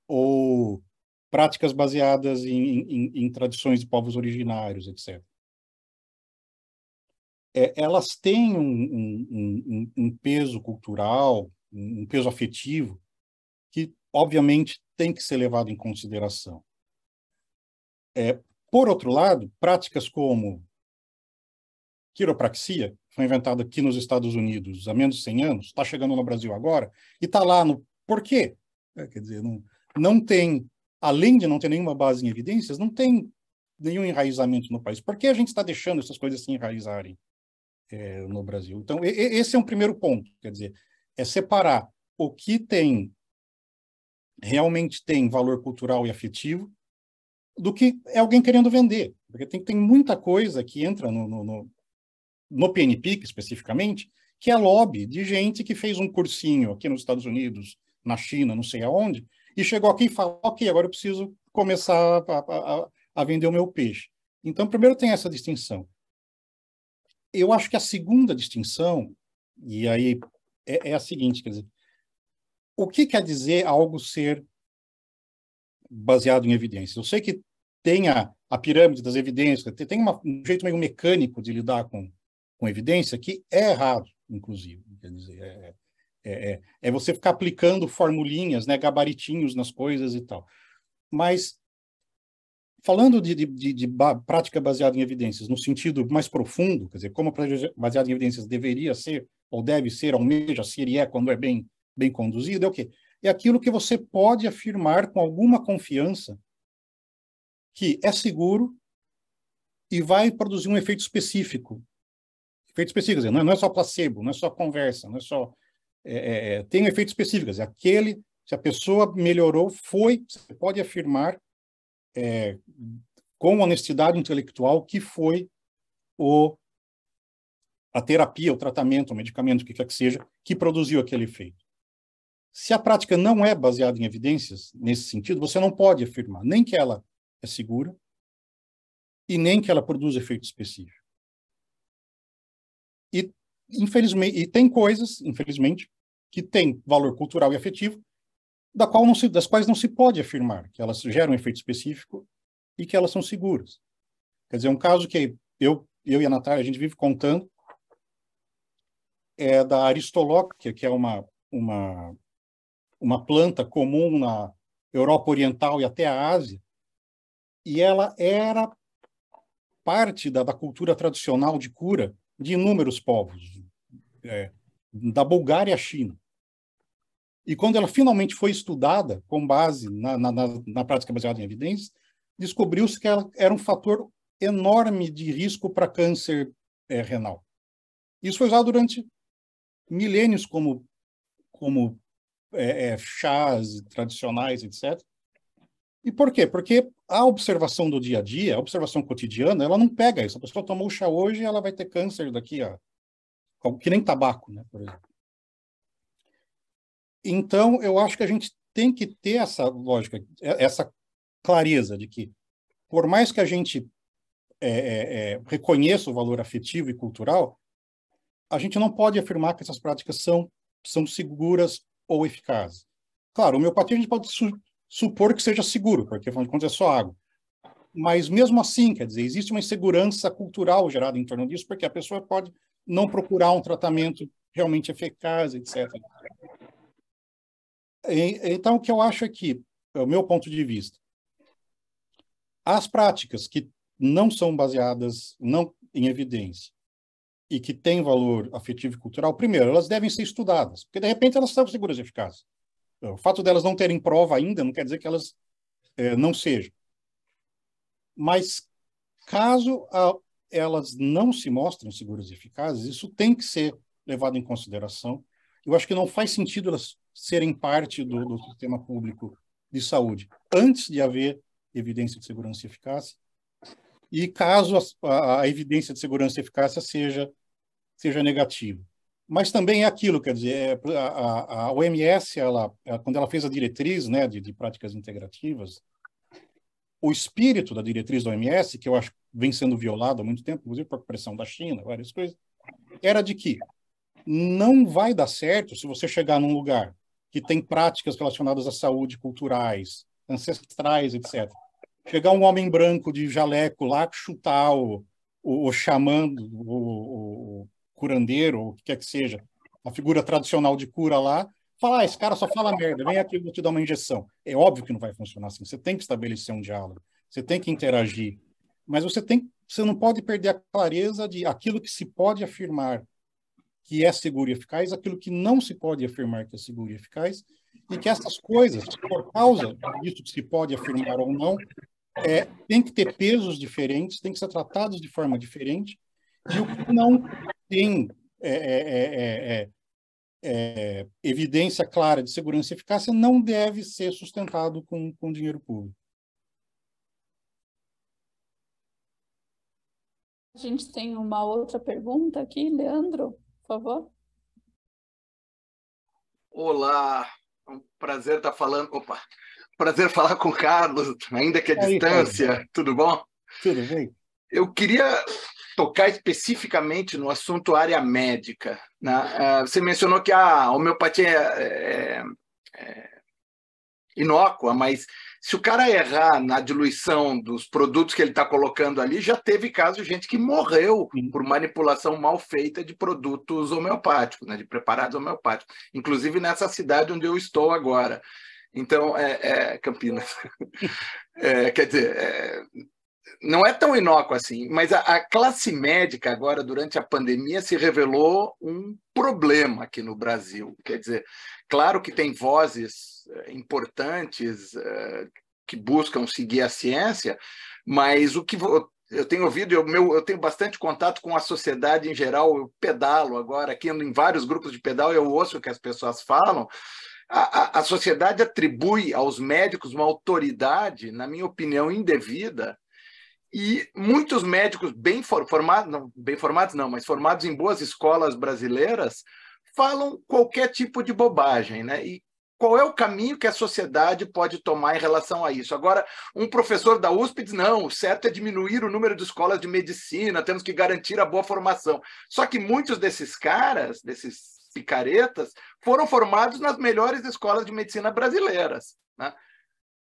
ou práticas baseadas em, em, em tradições de povos originários, etc é, elas têm um, um, um, um, peso cultural, um peso afetivo, que obviamente tem que ser levado em consideração. É, por outro lado, práticas como quiropraxia, foi inventada aqui nos Estados Unidos há menos de 100 anos, está chegando no Brasil agora, e está lá no por quê? É, quer dizer, não, não tem, além de não ter nenhuma base em evidências, não tem nenhum enraizamento no país. Por que a gente está deixando essas coisas se enraizarem? é, no Brasil. Então, e, esse é um primeiro ponto, quer dizer, é separar o que tem realmente tem valor cultural e afetivo do que é alguém querendo vender. Porque tem, tem muita coisa que entra no, no, no, no especificamente, que é lobby de gente que fez um cursinho aqui nos Estados Unidos, na China, não sei aonde, e chegou aqui e falou, ok, agora eu preciso começar a, a, a vender o meu peixe. Então, primeiro tem essa distinção eu acho que a segunda distinção, e aí é, é a seguinte, quer dizer, o que quer dizer algo ser baseado em evidências? Eu sei que tem a, a pirâmide das evidências, tem uma, um jeito meio mecânico de lidar com, com evidência que é errado, inclusive. Quer dizer, é, é, é, é você ficar aplicando formulinhas, né, gabaritinhos nas coisas e tal. Mas Falando de, de, de prática baseada em evidências, no sentido mais profundo, quer dizer, como a prática baseada em evidências deveria ser, ou deve ser, almeja ser e é quando é bem, bem conduzida, é o quê? É aquilo que você pode afirmar com alguma confiança que é seguro e vai produzir um efeito específico. Efeito específico, quer dizer, não é, é só placebo, não é só conversa, não é só. É, é, é tem um efeito específico, quer dizer, aquele, se a pessoa melhorou, foi, você pode afirmar é, com honestidade intelectual que foi o a terapia, o tratamento, o medicamento, o que quer que seja, que produziu aquele efeito. Se a prática não é baseada em evidências nesse sentido, você não pode afirmar nem que ela é segura e nem que ela produz efeito específico. E infelizmente, e tem coisas, infelizmente, que têm valor cultural e afetivo da qual não se, das quais não se pode afirmar que elas geram um efeito específico e que elas são seguras. Quer dizer, um caso que eu, eu e a Natália, a gente vive contando, é da aristolóquia, que é uma, uma, uma planta comum na Europa Oriental e até a Ásia, e ela era parte da, da cultura tradicional de cura de inúmeros povos, é, da Bulgária à China. E quando ela finalmente foi estudada, com base na, na, na prática baseada em evidências, descobriu-se que ela era um fator enorme de risco para câncer é, renal. Isso foi usado durante milênios como, como é, é, chás tradicionais, etc. E por quê? Porque a observação do dia a dia, a observação cotidiana, ela não pega isso. A pessoa tomou chá hoje, ela vai ter câncer daqui a. que nem tabaco, né, por exemplo. Então, eu acho que a gente tem que ter essa lógica, é, essa clareza de que, por mais que a gente é, é, é, reconheça o valor afetivo e cultural, a gente não pode afirmar que essas práticas são, são seguras ou eficazes. Claro, homeopatia a gente pode su supor que seja seguro, porque afinal de contas é só água. Mas mesmo assim, quer dizer, existe uma insegurança cultural gerada em torno disso, porque a pessoa pode não procurar um tratamento realmente eficaz, etc. Então, o que eu acho aqui, é o meu ponto de vista, as práticas que não são baseadas não em evidência e que têm valor afetivo e cultural, primeiro, elas devem ser estudadas, porque de repente elas são seguras e eficazes. O fato delas não terem prova ainda não quer dizer que elas é, não sejam. Mas caso a, elas não se mostrem seguras e eficazes, isso tem que ser levado em consideração. Eu acho que não faz sentido elas serem parte do, do sistema público de saúde, antes de haver evidência de segurança e eficácia, e caso a, a, evidência de segurança e eficácia seja, seja negativa. Mas também é aquilo, quer dizer, é, a, a OMS, ela, é, quando ela fez a diretriz né, de, de, práticas integrativas, o espírito da diretriz da OMS, que eu acho vem sendo violado há muito tempo, inclusive por pressão da China, várias coisas, era de que não vai dar certo se você chegar num lugar que tem práticas relacionadas à saúde, culturais, ancestrais, etc. Chegar um homem branco de jaleco lá, chutar o, o, o xamã, o, o curandeiro, o que quer que seja, a figura tradicional de cura lá, falar, ah, esse cara só fala merda, vem aqui, eu vou te dar uma injeção. É óbvio que não vai funcionar assim. Você tem que estabelecer um diálogo, você tem que interagir, mas você tem, você não pode perder a clareza de aquilo que se pode afirmar que é seguro e eficaz, aquilo que não se pode afirmar que é seguro e eficaz, e que essas coisas, por causa disso que se pode afirmar ou não, é, tem que ter pesos diferentes, tem que ser tratados de forma diferente, e o que não tem é, é, é, é, é evidência clara de segurança e eficácia não deve ser sustentado com, com dinheiro público. A gente tem uma outra pergunta aqui, Leandro por favor. Olá, é um prazer estar tá falando. Opa, prazer falar com o Carlos, ainda que a distância. Aí, Tudo bom? Tudo bem. Eu queria tocar especificamente no assunto área médica. Né? Ah, você mencionou que ah, a homeopatia é, é, é inócua, mas se o cara errar na diluição dos produtos que ele está colocando ali, já teve caso de gente que morreu por manipulação mal feita de produtos homeopáticos, né, de preparados homeopáticos, inclusive nessa cidade onde eu estou agora. Então, é, é Campinas. É, quer dizer, é, não é tão inócuo assim, mas a, a classe médica agora, durante a pandemia, se revelou um problema aqui no Brasil. Quer dizer, claro que tem vozes eh, importantes eh, que buscam seguir a ciência, mas o que eu tenho ouvido, eu, meu, eu tenho bastante contato com a sociedade em geral, eu pedalo agora aqui em vários grupos de pedal, eu ouço o que as pessoas falam. A, a, a sociedade atribui aos médicos uma autoridade, na minha opinião, indevida, e muitos médicos bem formados, não, bem formados não, mas formados em boas escolas brasileiras, falam qualquer tipo de bobagem, né? E qual é o caminho que a sociedade pode tomar em relação a isso? Agora, um professor da USP diz: não, o certo é diminuir o número de escolas de medicina, temos que garantir a boa formação. Só que muitos desses caras, desses picaretas, foram formados nas melhores escolas de medicina brasileiras. Né?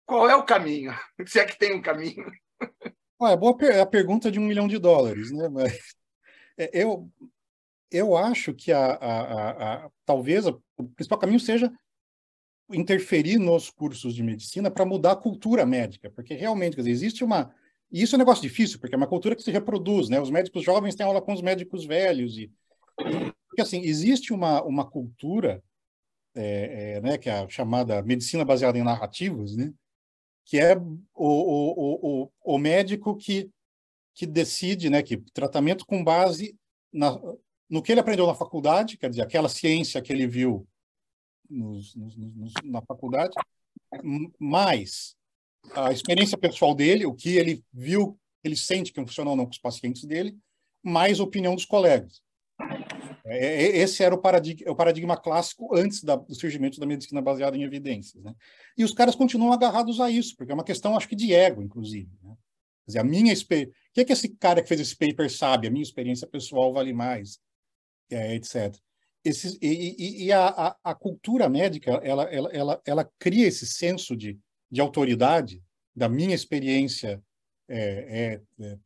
Qual é o caminho? Se é que tem um caminho. Ah, é boa per é a pergunta de um milhão de dólares, né? Mas, é, eu, eu acho que a, a, a, a talvez o principal caminho seja interferir nos cursos de medicina para mudar a cultura médica, porque realmente, dizer, existe uma. E isso é um negócio difícil, porque é uma cultura que se reproduz, né? Os médicos jovens têm aula com os médicos velhos. E, e porque, assim, existe uma, uma cultura, é, é, né, que é a chamada medicina baseada em narrativas, né? Que é o, o, o, o médico que, que decide, né? Que tratamento com base na, no que ele aprendeu na faculdade, quer dizer, aquela ciência que ele viu nos, nos, nos, na faculdade, mas a experiência pessoal dele, o que ele viu, ele sente que funcionou ou não com os pacientes dele, mais a opinião dos colegas. É, é, esse era o paradigma, é o paradigma clássico antes da, do surgimento da medicina baseada em evidências. Né? E os caras continuam agarrados a isso, porque é uma questão, acho que, de ego, inclusive. Né? Quer dizer, a minha experiência. O que, é que esse cara que fez esse paper sabe? A minha experiência pessoal vale mais, é, etc e, e a, a, cultura médica, ela, ela, ela, ela cria esse senso de, de autoridade da minha experiência é, é, é,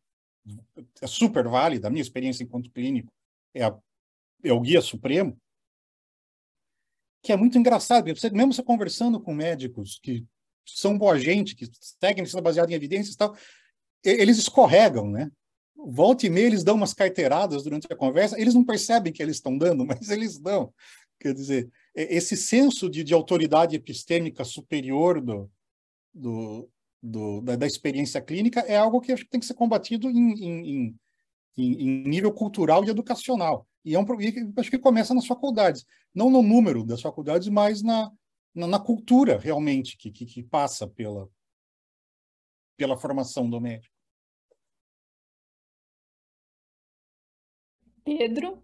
é super válida, a minha experiência enquanto clínico é, a, é o guia supremo, que é muito engraçado. Você, mesmo você conversando com médicos que são boa gente, que seguem medicina baseada em evidências e tal, eles escorregam, né? Volte e meia, eles dão umas carteiradas durante a conversa, eles não percebem que eles estão dando, mas eles dão. Quer dizer, esse senso de, de autoridade epistêmica superior do, do, do da, da, experiência clínica é algo que acho que tem que ser combatido em, em, em, em nível cultural e educacional. E é um acho que começa nas faculdades, não no número das faculdades, mas na, na, na cultura realmente que, que, que passa pela, pela formação do médico. Pedro?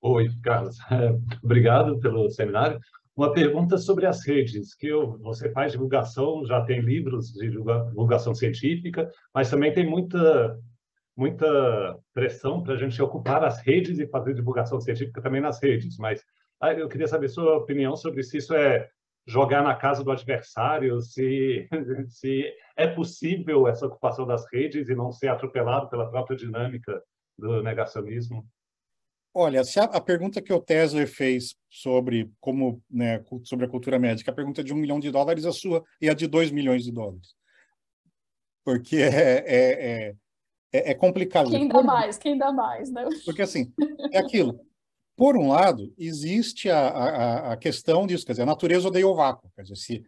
Oi, Carlos. Obrigado pelo seminário. Uma pergunta sobre as redes, que eu, você faz divulgação, já tem livros de divulgação científica, mas também tem muita, muita pressão para a gente ocupar as redes e fazer divulgação científica também nas redes. Mas ah, eu queria saber sua opinião sobre se isso é jogar na casa do adversário, se, se é possível essa ocupação das redes e não ser atropelado pela própria dinâmica do negacionismo? Olha, se a, a pergunta que o Tesla fez sobre como né, sobre a cultura médica, a pergunta é de um milhão de dólares, a sua e a de dois milhões de dólares. Porque é, é, é, é, é complicado. Quem dá mais, quem dá mais, né? Porque assim, é aquilo. Por um lado, existe a, a, a questão disso, quer dizer, a natureza odeia o vácuo, quer dizer, se,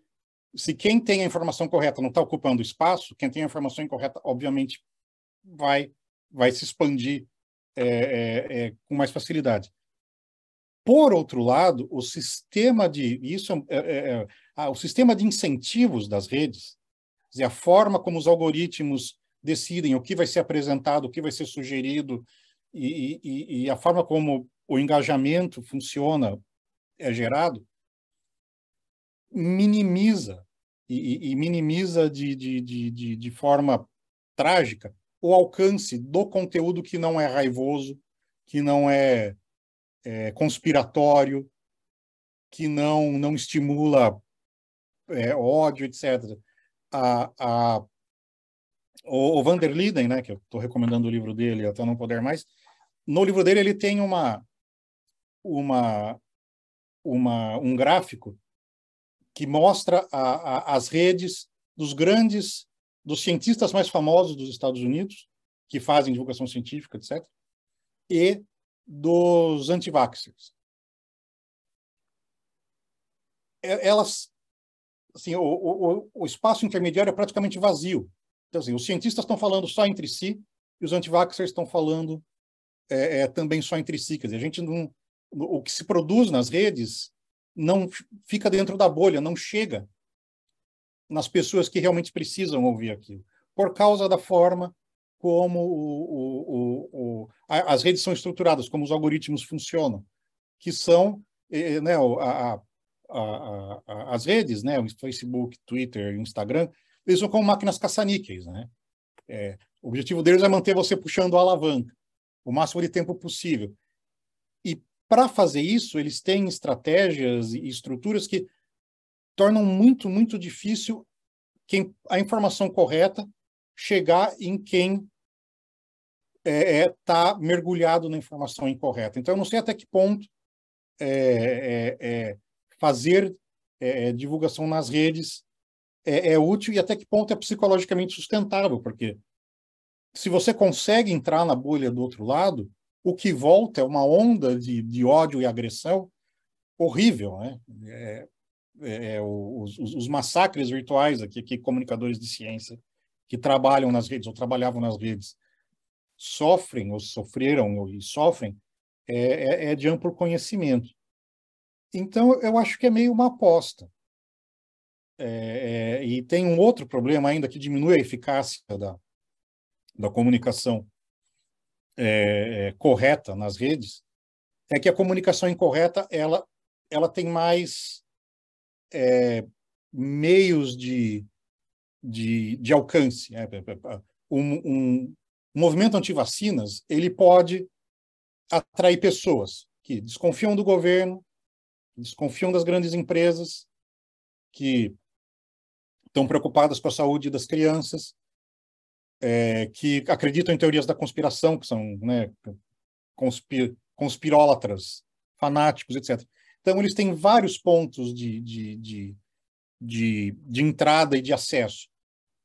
se quem tem a informação correta não está ocupando espaço, quem tem a informação incorreta, obviamente, vai, vai se expandir é, é, é com mais facilidade. Por outro lado, o sistema de isso é, é, é, é, ah, o sistema de incentivos das redes, dizer, a forma como os algoritmos decidem o que vai ser apresentado, o que vai ser sugerido e, e, e a forma como o engajamento funciona, é gerado, minimiza, e, e minimiza de, de, de, de, forma trágica o alcance do conteúdo que não é raivoso, que não é, é conspiratório, que não, não estimula é, ódio, etc. A, a, o, o Van der Liden, né, que eu estou recomendando o livro dele até não poder mais, no livro dele ele tem uma uma, uma, um gráfico que mostra a, a, as redes dos grandes, dos cientistas mais famosos dos Estados Unidos, que fazem divulgação científica, etc., e dos antivaxxers. Elas, assim, o, o, o, espaço intermediário é praticamente vazio. Então, assim, os cientistas estão falando só entre si e os anti-vaxxers estão falando é, é, também só entre si. Quer dizer, a gente não, o que se produz nas redes não fica dentro da bolha, não chega nas pessoas que realmente precisam ouvir aquilo, por causa da forma como o, o, o, a, as redes são estruturadas, como os algoritmos funcionam, que são eh, né, a, a, as redes, né, o Facebook, Twitter, Instagram, eles são como máquinas caça-níqueis. Né? É, o objetivo deles é manter você puxando a alavanca o máximo de tempo possível. Para fazer isso, eles têm estratégias e estruturas que tornam muito, muito difícil quem, a informação correta chegar em quem está é, é tá mergulhado na informação incorreta. Então, eu não sei até que ponto é, é, é fazer é, divulgação nas redes é, útil e até que ponto é psicologicamente sustentável, porque se você consegue entrar na bolha do outro lado, o que volta é uma onda de, de ódio e agressão horrível. Né? É, é, é os, os, massacres virtuais aqui, que comunicadores de ciência que trabalham nas redes ou trabalhavam nas redes sofrem ou sofreram ou sofrem é, é, é, de amplo conhecimento. Então, eu acho que é meio uma aposta. É, é e tem um outro problema ainda que diminui a eficácia da, da comunicação é, é, correta nas redes é que a comunicação incorreta ela, ela tem mais é, meios de, de, de alcance. o né? Um, um movimento anti-vacinas ele pode atrair pessoas que desconfiam do governo, desconfiam das grandes empresas, que estão preocupadas com a saúde das crianças, é, que acreditam em teorias da conspiração, que são né, conspir, conspirólatras, fanáticos, etc. Então, eles têm vários pontos de, de, de, de, de entrada e de acesso.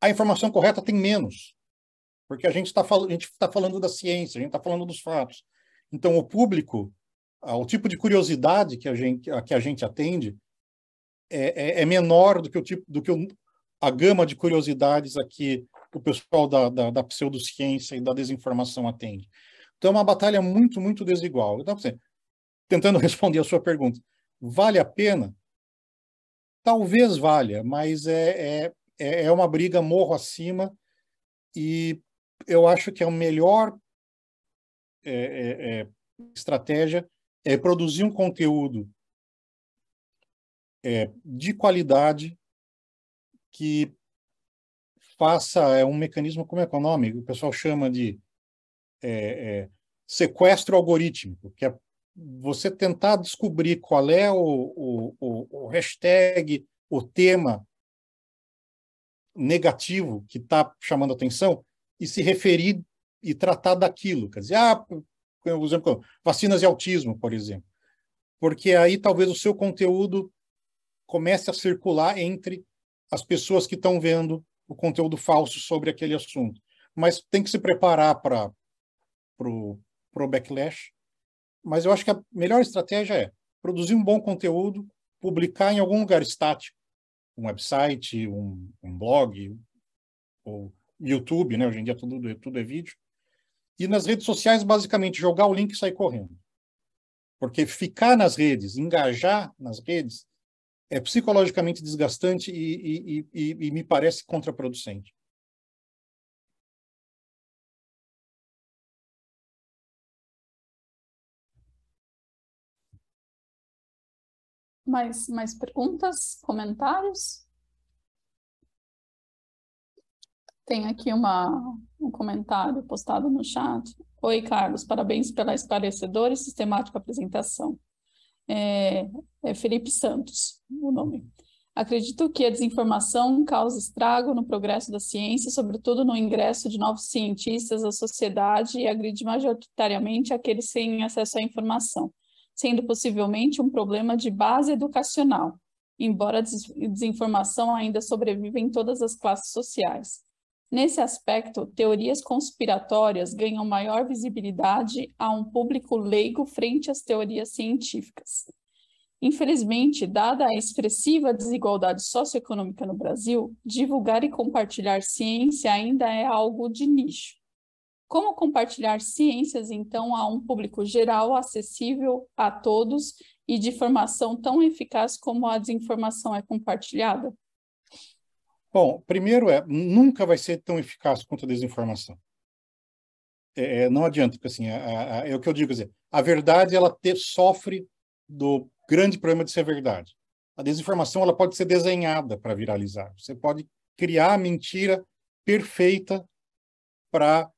A informação correta tem menos, porque a gente está fal tá falando da ciência, a gente está falando dos fatos. Então, o público, o tipo de curiosidade que a gente, que a gente atende é, é, é, menor do que, o tipo, do que a gama de curiosidades a que o pessoal da, da, da, pseudociência e da desinformação atende. Então, é uma batalha muito, muito desigual. Então, assim, tentando responder a sua pergunta, vale a pena? Talvez valha, mas é, é, é, é uma briga morro acima e eu acho que a melhor é, é, é, estratégia é produzir um conteúdo é, de qualidade que faça é um mecanismo, como é que é o nome? O pessoal chama de é, é, sequestro algorítmico, que é você tentar descobrir qual é o, o, o, o hashtag, o tema negativo que está chamando atenção e se referir e tratar daquilo. Quer dizer, ah, por exemplo, vacinas e autismo, por exemplo. Porque aí talvez o seu conteúdo comece a circular entre as pessoas que estão vendo o conteúdo falso sobre aquele assunto. Mas tem que se preparar para o backlash. Mas eu acho que a melhor estratégia é produzir um bom conteúdo, publicar em algum lugar estático, um website, um, um blog, ou YouTube, né? Hoje em dia tudo, tudo é vídeo. E nas redes sociais, basicamente, jogar o link e sair correndo. Porque ficar nas redes, engajar nas redes, é psicologicamente desgastante e, e, e, e me parece contraproducente. Mais, mais perguntas, comentários? Tem aqui uma, um comentário postado no chat. Oi, Carlos, parabéns pela esclarecedora e sistemática apresentação é, é Felipe Santos, o nome. Acredito que a desinformação causa estrago no progresso da ciência, sobretudo no ingresso de novos cientistas à sociedade e agride majoritariamente aqueles sem acesso à informação, sendo possivelmente um problema de base educacional, embora a desinformação ainda sobreviva em todas as classes sociais. Nesse aspecto, teorias conspiratórias ganham maior visibilidade a um público leigo frente às teorias científicas. Infelizmente, dada a expressiva desigualdade socioeconômica no Brasil, divulgar e compartilhar ciência ainda é algo de nicho. Como compartilhar ciências, então, a um público geral, acessível a todos e de formação tão eficaz como a desinformação é compartilhada? Bom, primeiro é, nunca vai ser tão eficaz quanto a desinformação. É, é não adianta, porque assim, a, a, é o que eu digo, quer dizer, a verdade ela te, sofre do grande problema de ser verdade. A desinformação ela pode ser desenhada para viralizar. Você pode criar a mentira perfeita para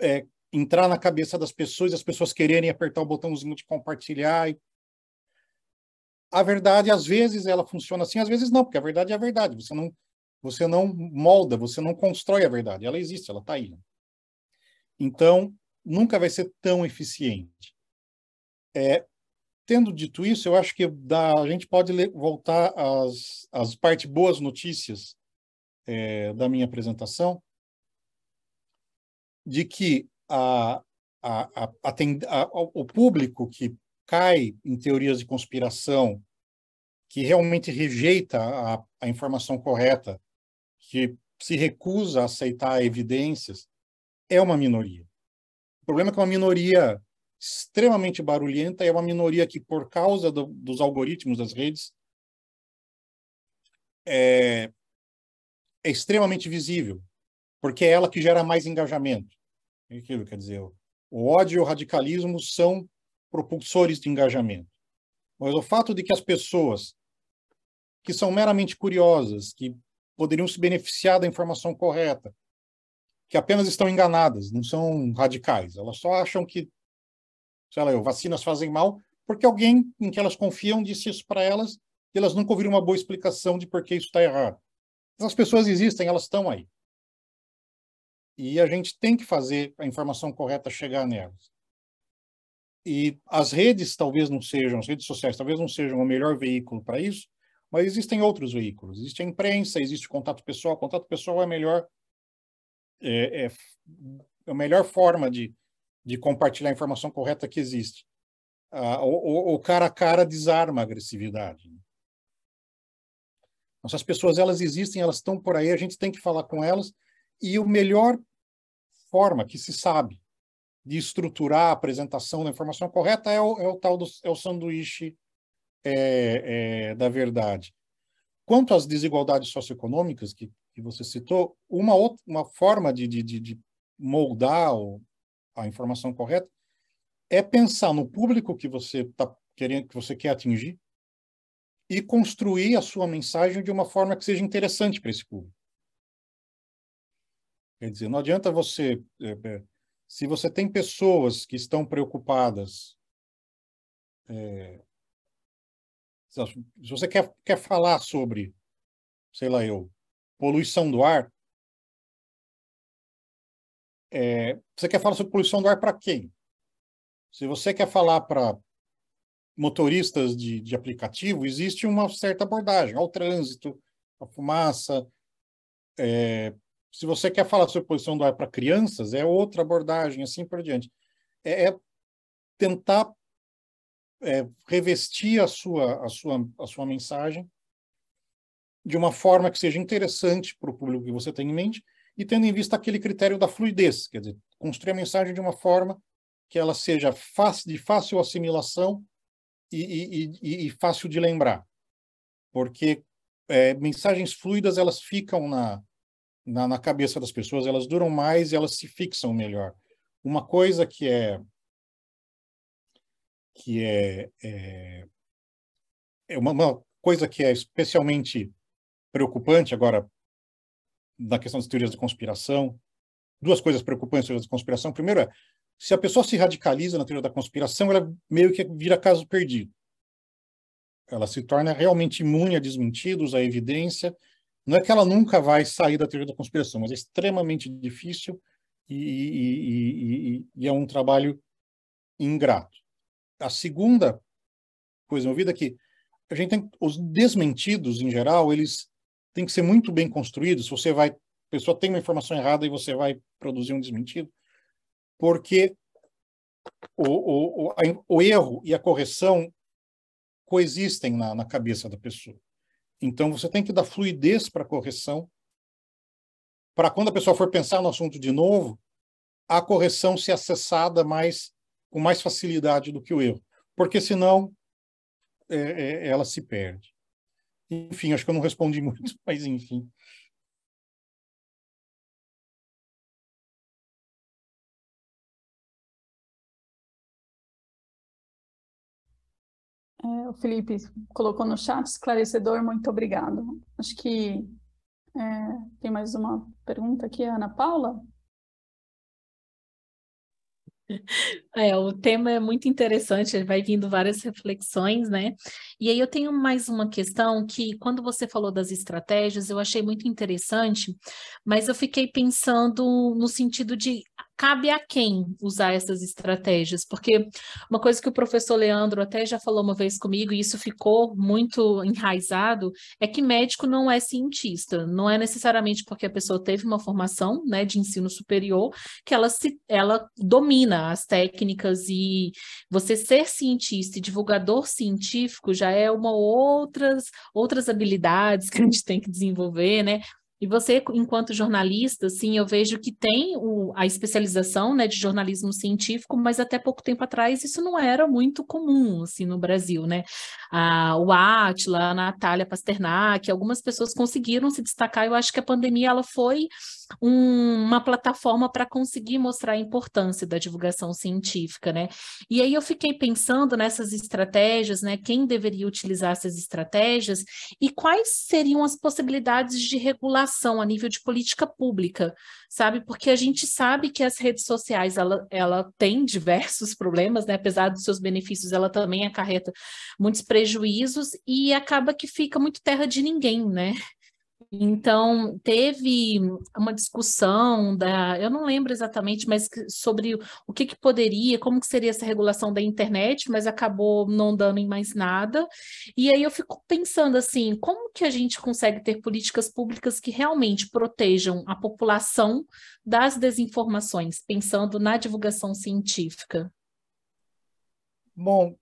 é, entrar na cabeça das pessoas, as pessoas quererem apertar o botãozinho de compartilhar e a verdade, às vezes, ela funciona assim, às vezes não, porque a verdade é a verdade. Você não, você não molda, você não constrói a verdade. Ela existe, ela está aí. Então, nunca vai ser tão eficiente. É, tendo dito isso, eu acho que dá, a gente pode ler, voltar às, às partes boas notícias é, da minha apresentação, de que a, a, a, a, o público que cai em teorias de conspiração, que realmente rejeita a, a informação correta, que se recusa a aceitar evidências, é uma minoria. O problema é que é uma minoria extremamente barulhenta é uma minoria que, por causa do, dos algoritmos das redes, é, é extremamente visível, porque é ela que gera mais engajamento. É aquilo, quer dizer, o ódio e o radicalismo são propulsores de engajamento. Mas o fato de que as pessoas que são meramente curiosas, que poderiam se beneficiar da informação correta, que apenas estão enganadas, não são radicais, elas só acham que, sei lá, vacinas fazem mal, porque alguém em que elas confiam disse isso para elas e elas nunca ouviram uma boa explicação de por que isso está errado. Então, as pessoas existem, elas estão aí. E a gente tem que fazer a informação correta chegar nelas. E as redes talvez não sejam, as redes sociais talvez não sejam o melhor veículo para isso, mas existem outros veículos. Existe a imprensa, existe o contato pessoal. O contato pessoal é a melhor, é, é, é a melhor forma de, de compartilhar a informação correta que existe. Ah, o, o, cara a cara desarma a agressividade. Né? essas então, pessoas elas existem, elas estão por aí, a gente tem que falar com elas. E o melhor forma que se sabe de estruturar a apresentação da informação correta é o, é o tal do é o sanduíche é, é, da verdade. Quanto às desigualdades socioeconômicas que, que você citou, uma, outra, uma forma de, de, de moldar o, a informação correta é pensar no público que você está querendo, que você quer atingir, e construir a sua mensagem de uma forma que seja interessante para esse público. Quer dizer, não adianta você é, é se você tem pessoas que estão preocupadas, é, se você quer, quer falar sobre, sei lá eu, poluição do ar, é, você quer falar sobre poluição do ar para quem? Se você quer falar para motoristas de, de aplicativo, existe uma certa abordagem ao trânsito, à fumaça, é, se você quer falar sobre posição do ar para crianças, é outra abordagem, assim por diante. É, é tentar é, revestir a sua, a, sua, a sua mensagem de uma forma que seja interessante para o público que você tem em mente e tendo em vista aquele critério da fluidez, quer dizer, construir a mensagem de uma forma que ela seja fácil, de fácil assimilação e, e, e, e fácil de lembrar. Porque é, mensagens fluidas, elas ficam na, na, na cabeça das pessoas, elas duram mais e elas se fixam melhor. Uma coisa que é que é, é, é uma, uma, coisa que é especialmente preocupante agora na questão das teorias de conspiração. Duas coisas preocupantes teorias da conspiração. Primeiro é, se a pessoa se radicaliza na teoria da conspiração, ela meio que vira caso perdido. Ela se torna realmente imune a desmentidos, a evidência, não é que ela nunca vai sair da teoria da conspiração, mas é extremamente difícil e, e, e, e é um trabalho ingrato. A segunda coisa envolvida é que a gente tem os desmentidos em geral, eles têm que ser muito bem construídos. Você vai, a pessoa tem uma informação errada e você vai produzir um desmentido, porque o, o, o, a, o erro e a correção coexistem na, na cabeça da pessoa. Então, você tem que dar fluidez para a correção, para quando a pessoa for pensar no assunto de novo, a correção ser acessada mais com mais facilidade do que o erro, porque senão é, é, ela se perde. Enfim, acho que eu não respondi muito, mas enfim. é, o Felipe colocou no chat, esclarecedor, muito obrigado. Acho que é, tem mais uma pergunta aqui, Ana Paula? É, o tema é muito interessante, vai vindo várias reflexões, né? E aí eu tenho mais uma questão que, quando você falou das estratégias, eu achei muito interessante, mas eu fiquei pensando no sentido de cabe a quem usar essas estratégias? Porque uma coisa que o professor Leandro até já falou uma vez comigo, e isso ficou muito enraizado, é que médico não é cientista. Não é necessariamente porque a pessoa teve uma formação né, de ensino superior que ela, se, ela domina as técnicas e você ser cientista e divulgador científico já é uma outras outras habilidades que a gente tem que desenvolver, né? E você, enquanto jornalista, sim, eu vejo que tem o, a especialização né, de jornalismo científico, mas até pouco tempo atrás isso não era muito comum assim, no Brasil, né? A, o Atila, a Natália Pasternak, algumas pessoas conseguiram se destacar. Eu acho que a pandemia ela foi um, uma plataforma para conseguir mostrar a importância da divulgação científica, né? E aí eu fiquei pensando nessas estratégias, né? Quem deveria utilizar essas estratégias e quais seriam as possibilidades de regulação a nível de política pública, sabe? Porque a gente sabe que as redes sociais ela, ela tem diversos problemas, né? Apesar dos seus benefícios, ela também acarreta muitos prejuízos e acaba que fica muito terra de ninguém, né? Então, teve uma discussão da, eu não lembro exatamente, mas sobre o que, que poderia, como que seria essa regulação da internet, mas acabou não dando em mais nada. E aí eu fico pensando assim, como que a gente consegue ter políticas públicas que realmente protejam a população das desinformações, pensando na divulgação científica? Bom,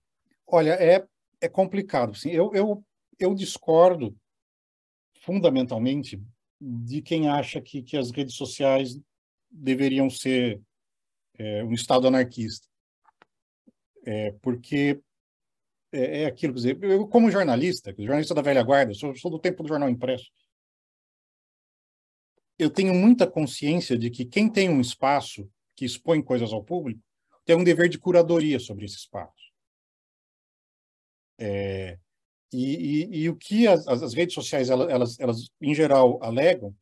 olha, é, é complicado. Assim, eu, eu, eu discordo fundamentalmente de quem acha que, que as redes sociais deveriam ser é, um estado anarquista. É, porque é, é aquilo, quer dizer, eu como jornalista, jornalista da velha guarda, sou, sou do tempo do jornal impresso, eu tenho muita consciência de que quem tem um espaço que expõe coisas ao público tem um dever de curadoria sobre esse espaço. É, e, e, e o que as, as redes sociais, elas, elas, elas, em geral, alegam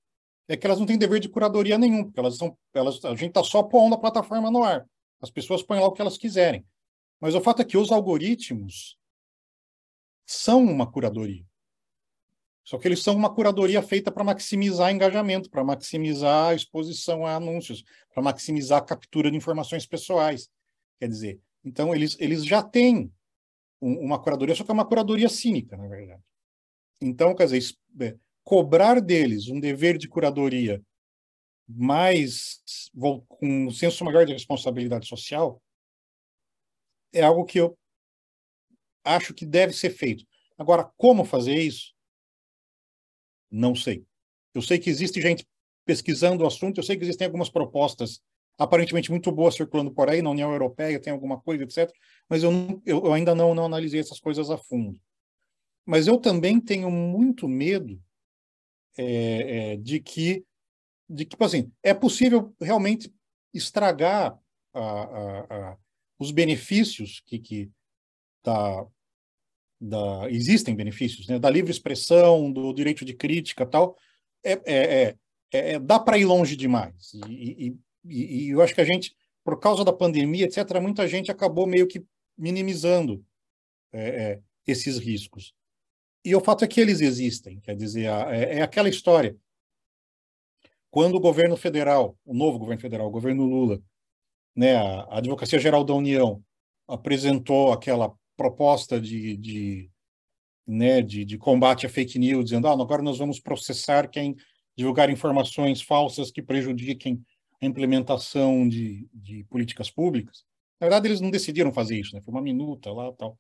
é que elas não têm dever de curadoria nenhum, porque elas são, elas, a gente está só pondo a plataforma no ar. As pessoas põem lá o que elas quiserem. Mas o fato é que os algoritmos são uma curadoria. Só que eles são uma curadoria feita para maximizar engajamento, para maximizar exposição a anúncios, para maximizar a captura de informações pessoais. Quer dizer, então eles, eles já têm uma curadoria, só que é uma curadoria cínica, na verdade. Então, quer dizer, é, cobrar deles um dever de curadoria mais com um senso maior de responsabilidade social é algo que eu acho que deve ser feito. Agora, como fazer isso? Não sei. Eu sei que existe gente pesquisando o assunto, eu sei que existem algumas propostas aparentemente muito boa circulando por aí, na União Europeia tem alguma coisa, etc. Mas eu, eu ainda não, não analisei essas coisas a fundo. Mas eu também tenho muito medo é, é, de que, de que assim, é possível realmente estragar a, a, a, os benefícios que, que da, da, existem benefícios, né? da livre expressão, do direito de crítica tal, é, é, é, é dá para ir longe demais. E, e, e, e, eu acho que a gente, por causa da pandemia, etc., muita gente acabou meio que minimizando é, é, esses riscos. E o fato é que eles existem, quer dizer, é, é aquela história. Quando o governo federal, o novo governo federal, o governo Lula, né, a Advocacia Geral da União apresentou aquela proposta de, de, né, de, de combate à fake news, dizendo ah, agora nós vamos processar quem divulgar informações falsas que prejudiquem implementação de, de políticas públicas. Na verdade, eles não decidiram fazer isso, né? foi uma minuta lá, tal,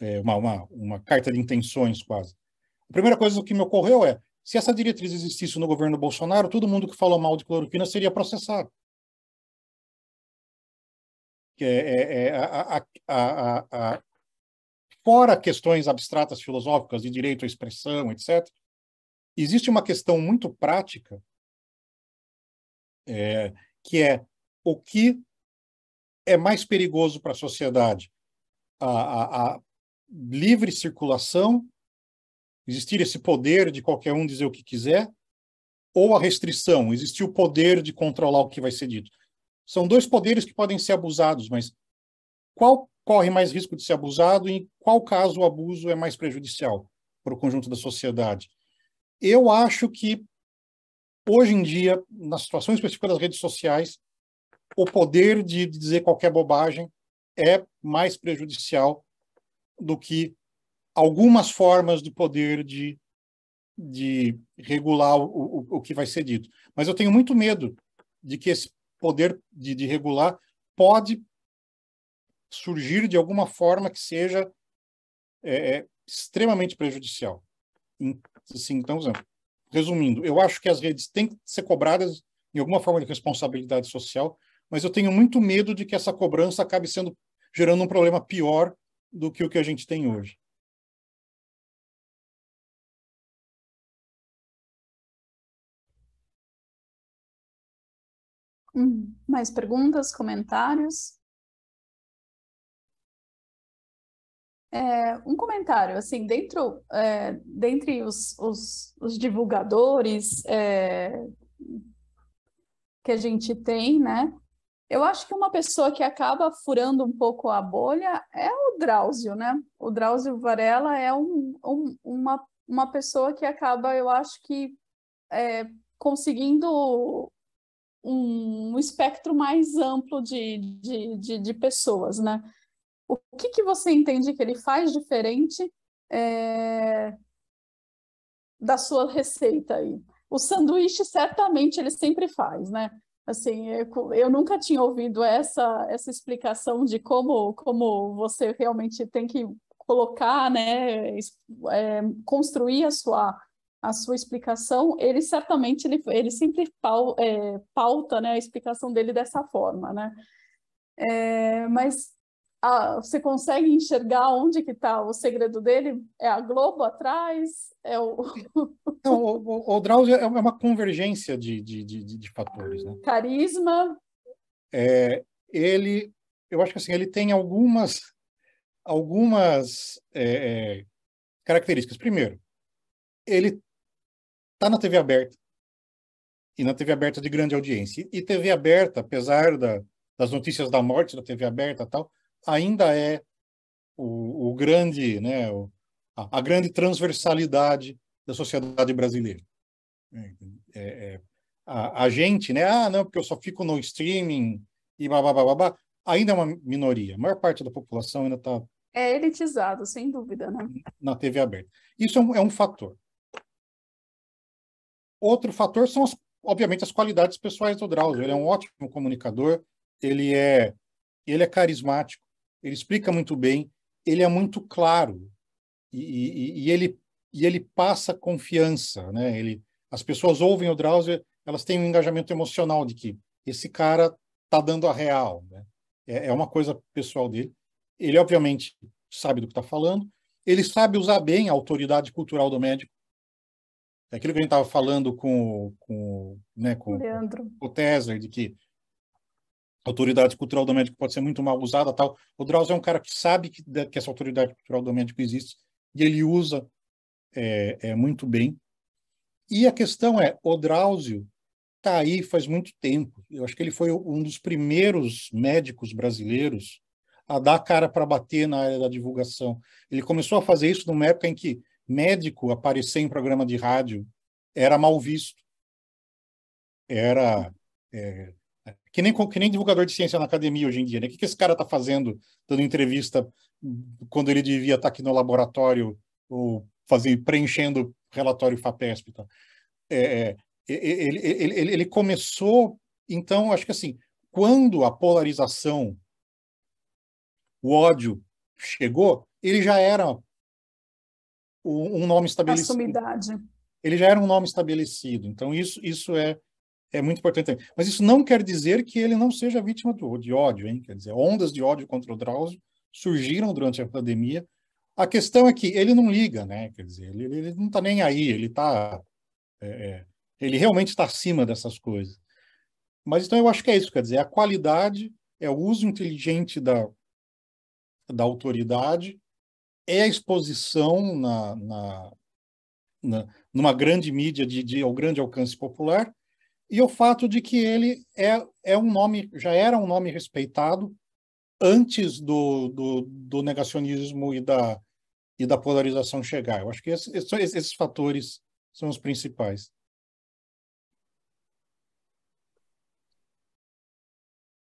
é, uma, uma, uma carta de intenções quase. A primeira coisa que me ocorreu é, se essa diretriz existisse no governo Bolsonaro, todo mundo que falou mal de cloroquina seria processado. É, é, é a, a, a, fora questões abstratas filosóficas de direito à expressão, etc., existe uma questão muito prática é, que é o que é mais perigoso para a sociedade? A, a, a, livre circulação, existir esse poder de qualquer um dizer o que quiser, ou a restrição, existir o poder de controlar o que vai ser dito. São dois poderes que podem ser abusados, mas qual corre mais risco de ser abusado e em qual caso o abuso é mais prejudicial para o conjunto da sociedade? Eu acho que Hoje em dia, na situação específica das redes sociais, o poder de dizer qualquer bobagem é mais prejudicial do que algumas formas de poder de, de regular o, o, o que vai ser dito. Mas eu tenho muito medo de que esse poder de, de regular pode surgir de alguma forma que seja é, é extremamente prejudicial. Assim, então, exemplo, resumindo, eu acho que as redes têm que ser cobradas em alguma forma de responsabilidade social, mas eu tenho muito medo de que essa cobrança acabe sendo gerando um problema pior do que o que a gente tem hoje. Hum, mais perguntas, comentários? É, um comentário, assim, dentro, é, dentre os, os, os divulgadores é, que a gente tem, né? Eu acho que uma pessoa que acaba furando um pouco a bolha é o Drauzio, né? O Drauzio Varela é um, um, uma, uma pessoa que acaba, eu acho que, é, conseguindo um, um espectro mais amplo de, de, de, de pessoas, né? o que, que você entende que ele faz diferente é, da sua receita aí? O sanduíche, certamente, ele sempre faz, né? Assim, eu, eu nunca tinha ouvido essa, essa explicação de como, como você realmente tem que colocar, né, é, construir a sua, a sua explicação, ele certamente, ele, ele sempre pauta, é, pauta né, a explicação dele dessa forma, né? É, mas a, ah, você consegue enxergar onde que está o segredo dele? É a Globo atrás? É o... Não, o, o, o Drauzio é, é uma convergência de, de, de, de fatores. Né? Carisma. É, ele, eu acho que assim, ele tem algumas, algumas é, é características. Primeiro, ele está na TV aberta e na TV aberta de grande audiência. E TV aberta, apesar da, das notícias da morte da TV aberta tal, ainda é o, o grande, né, o, a, a, grande transversalidade da sociedade brasileira. É, é, é a, a, gente, né, ah, não, porque eu só fico no streaming e babá, ainda é uma minoria. A maior parte da população ainda está é elitizado, sem dúvida, né? Na TV aberta. Isso é um, é um, fator. Outro fator são, as, obviamente, as qualidades pessoais do Drauzio. Ele é um ótimo comunicador, ele é, ele é carismático, ele explica muito bem, ele é muito claro e, e, e ele, e ele passa confiança. Né? Ele, as pessoas ouvem o Drauzio, elas têm um engajamento emocional de que esse cara está dando a real. Né? É, é uma coisa pessoal dele. Ele, obviamente, sabe do que está falando, ele sabe usar bem a autoridade cultural do médico. É aquilo que a gente estava falando com, com, né, com, com o Tesla, de que autoridade cultural do médico pode ser muito mal usada tal. O Drauzio é um cara que sabe que, que essa autoridade cultural do médico existe e ele usa é, é muito bem. E a questão é, o Drauzio está aí faz muito tempo. Eu acho que ele foi um dos primeiros médicos brasileiros a dar cara para bater na área da divulgação. Ele começou a fazer isso numa época em que médico aparecer em programa de rádio era mal visto. Era... É, que nem, que nem divulgador de ciência na academia hoje em dia, né? O que, que esse cara tá fazendo dando entrevista quando ele devia estar tá aqui no laboratório ou fazer, preenchendo relatório FAPESP e É, é ele, ele, ele, ele começou, então, acho que assim, quando a polarização, o ódio chegou, ele já era um nome estabelecido. Assumidade. Ele já era um nome estabelecido. Então, isso, isso é, é muito importante também. Mas isso não quer dizer que ele não seja vítima do, de ódio, hein? Quer dizer, ondas de ódio contra o Drauzio surgiram durante a pandemia. A questão é que ele não liga, né? Quer dizer, ele, ele não está nem aí, ele está. É, é, ele realmente está acima dessas coisas. Mas então eu acho que é isso, quer dizer, a qualidade é o uso inteligente da, da autoridade, é a exposição na, na, na numa grande mídia de, de ao grande alcance popular e o fato de que ele é, é um nome, já era um nome respeitado antes do, do, do negacionismo e da, e da polarização chegar. Eu acho que esses, esses fatores são os principais.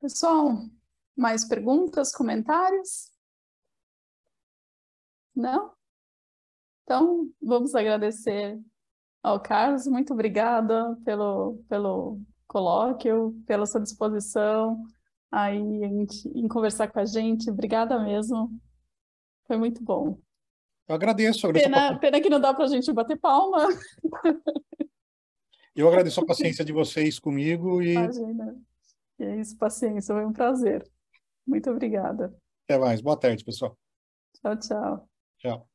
Pessoal, mais perguntas, comentários? Não? Então, vamos agradecer oh, Carlos, muito obrigada pelo, pelo colóquio, pela sua disposição aí em, em conversar com a gente. Obrigada mesmo. Foi muito bom. Eu agradeço. agradeço pena, pena que não dá para a gente bater palma. Eu agradeço a paciência de vocês comigo e. Imagina. E é isso, paciência, foi um prazer. Muito obrigada. Até mais. Boa tarde, pessoal. Tchau, tchau. Tchau.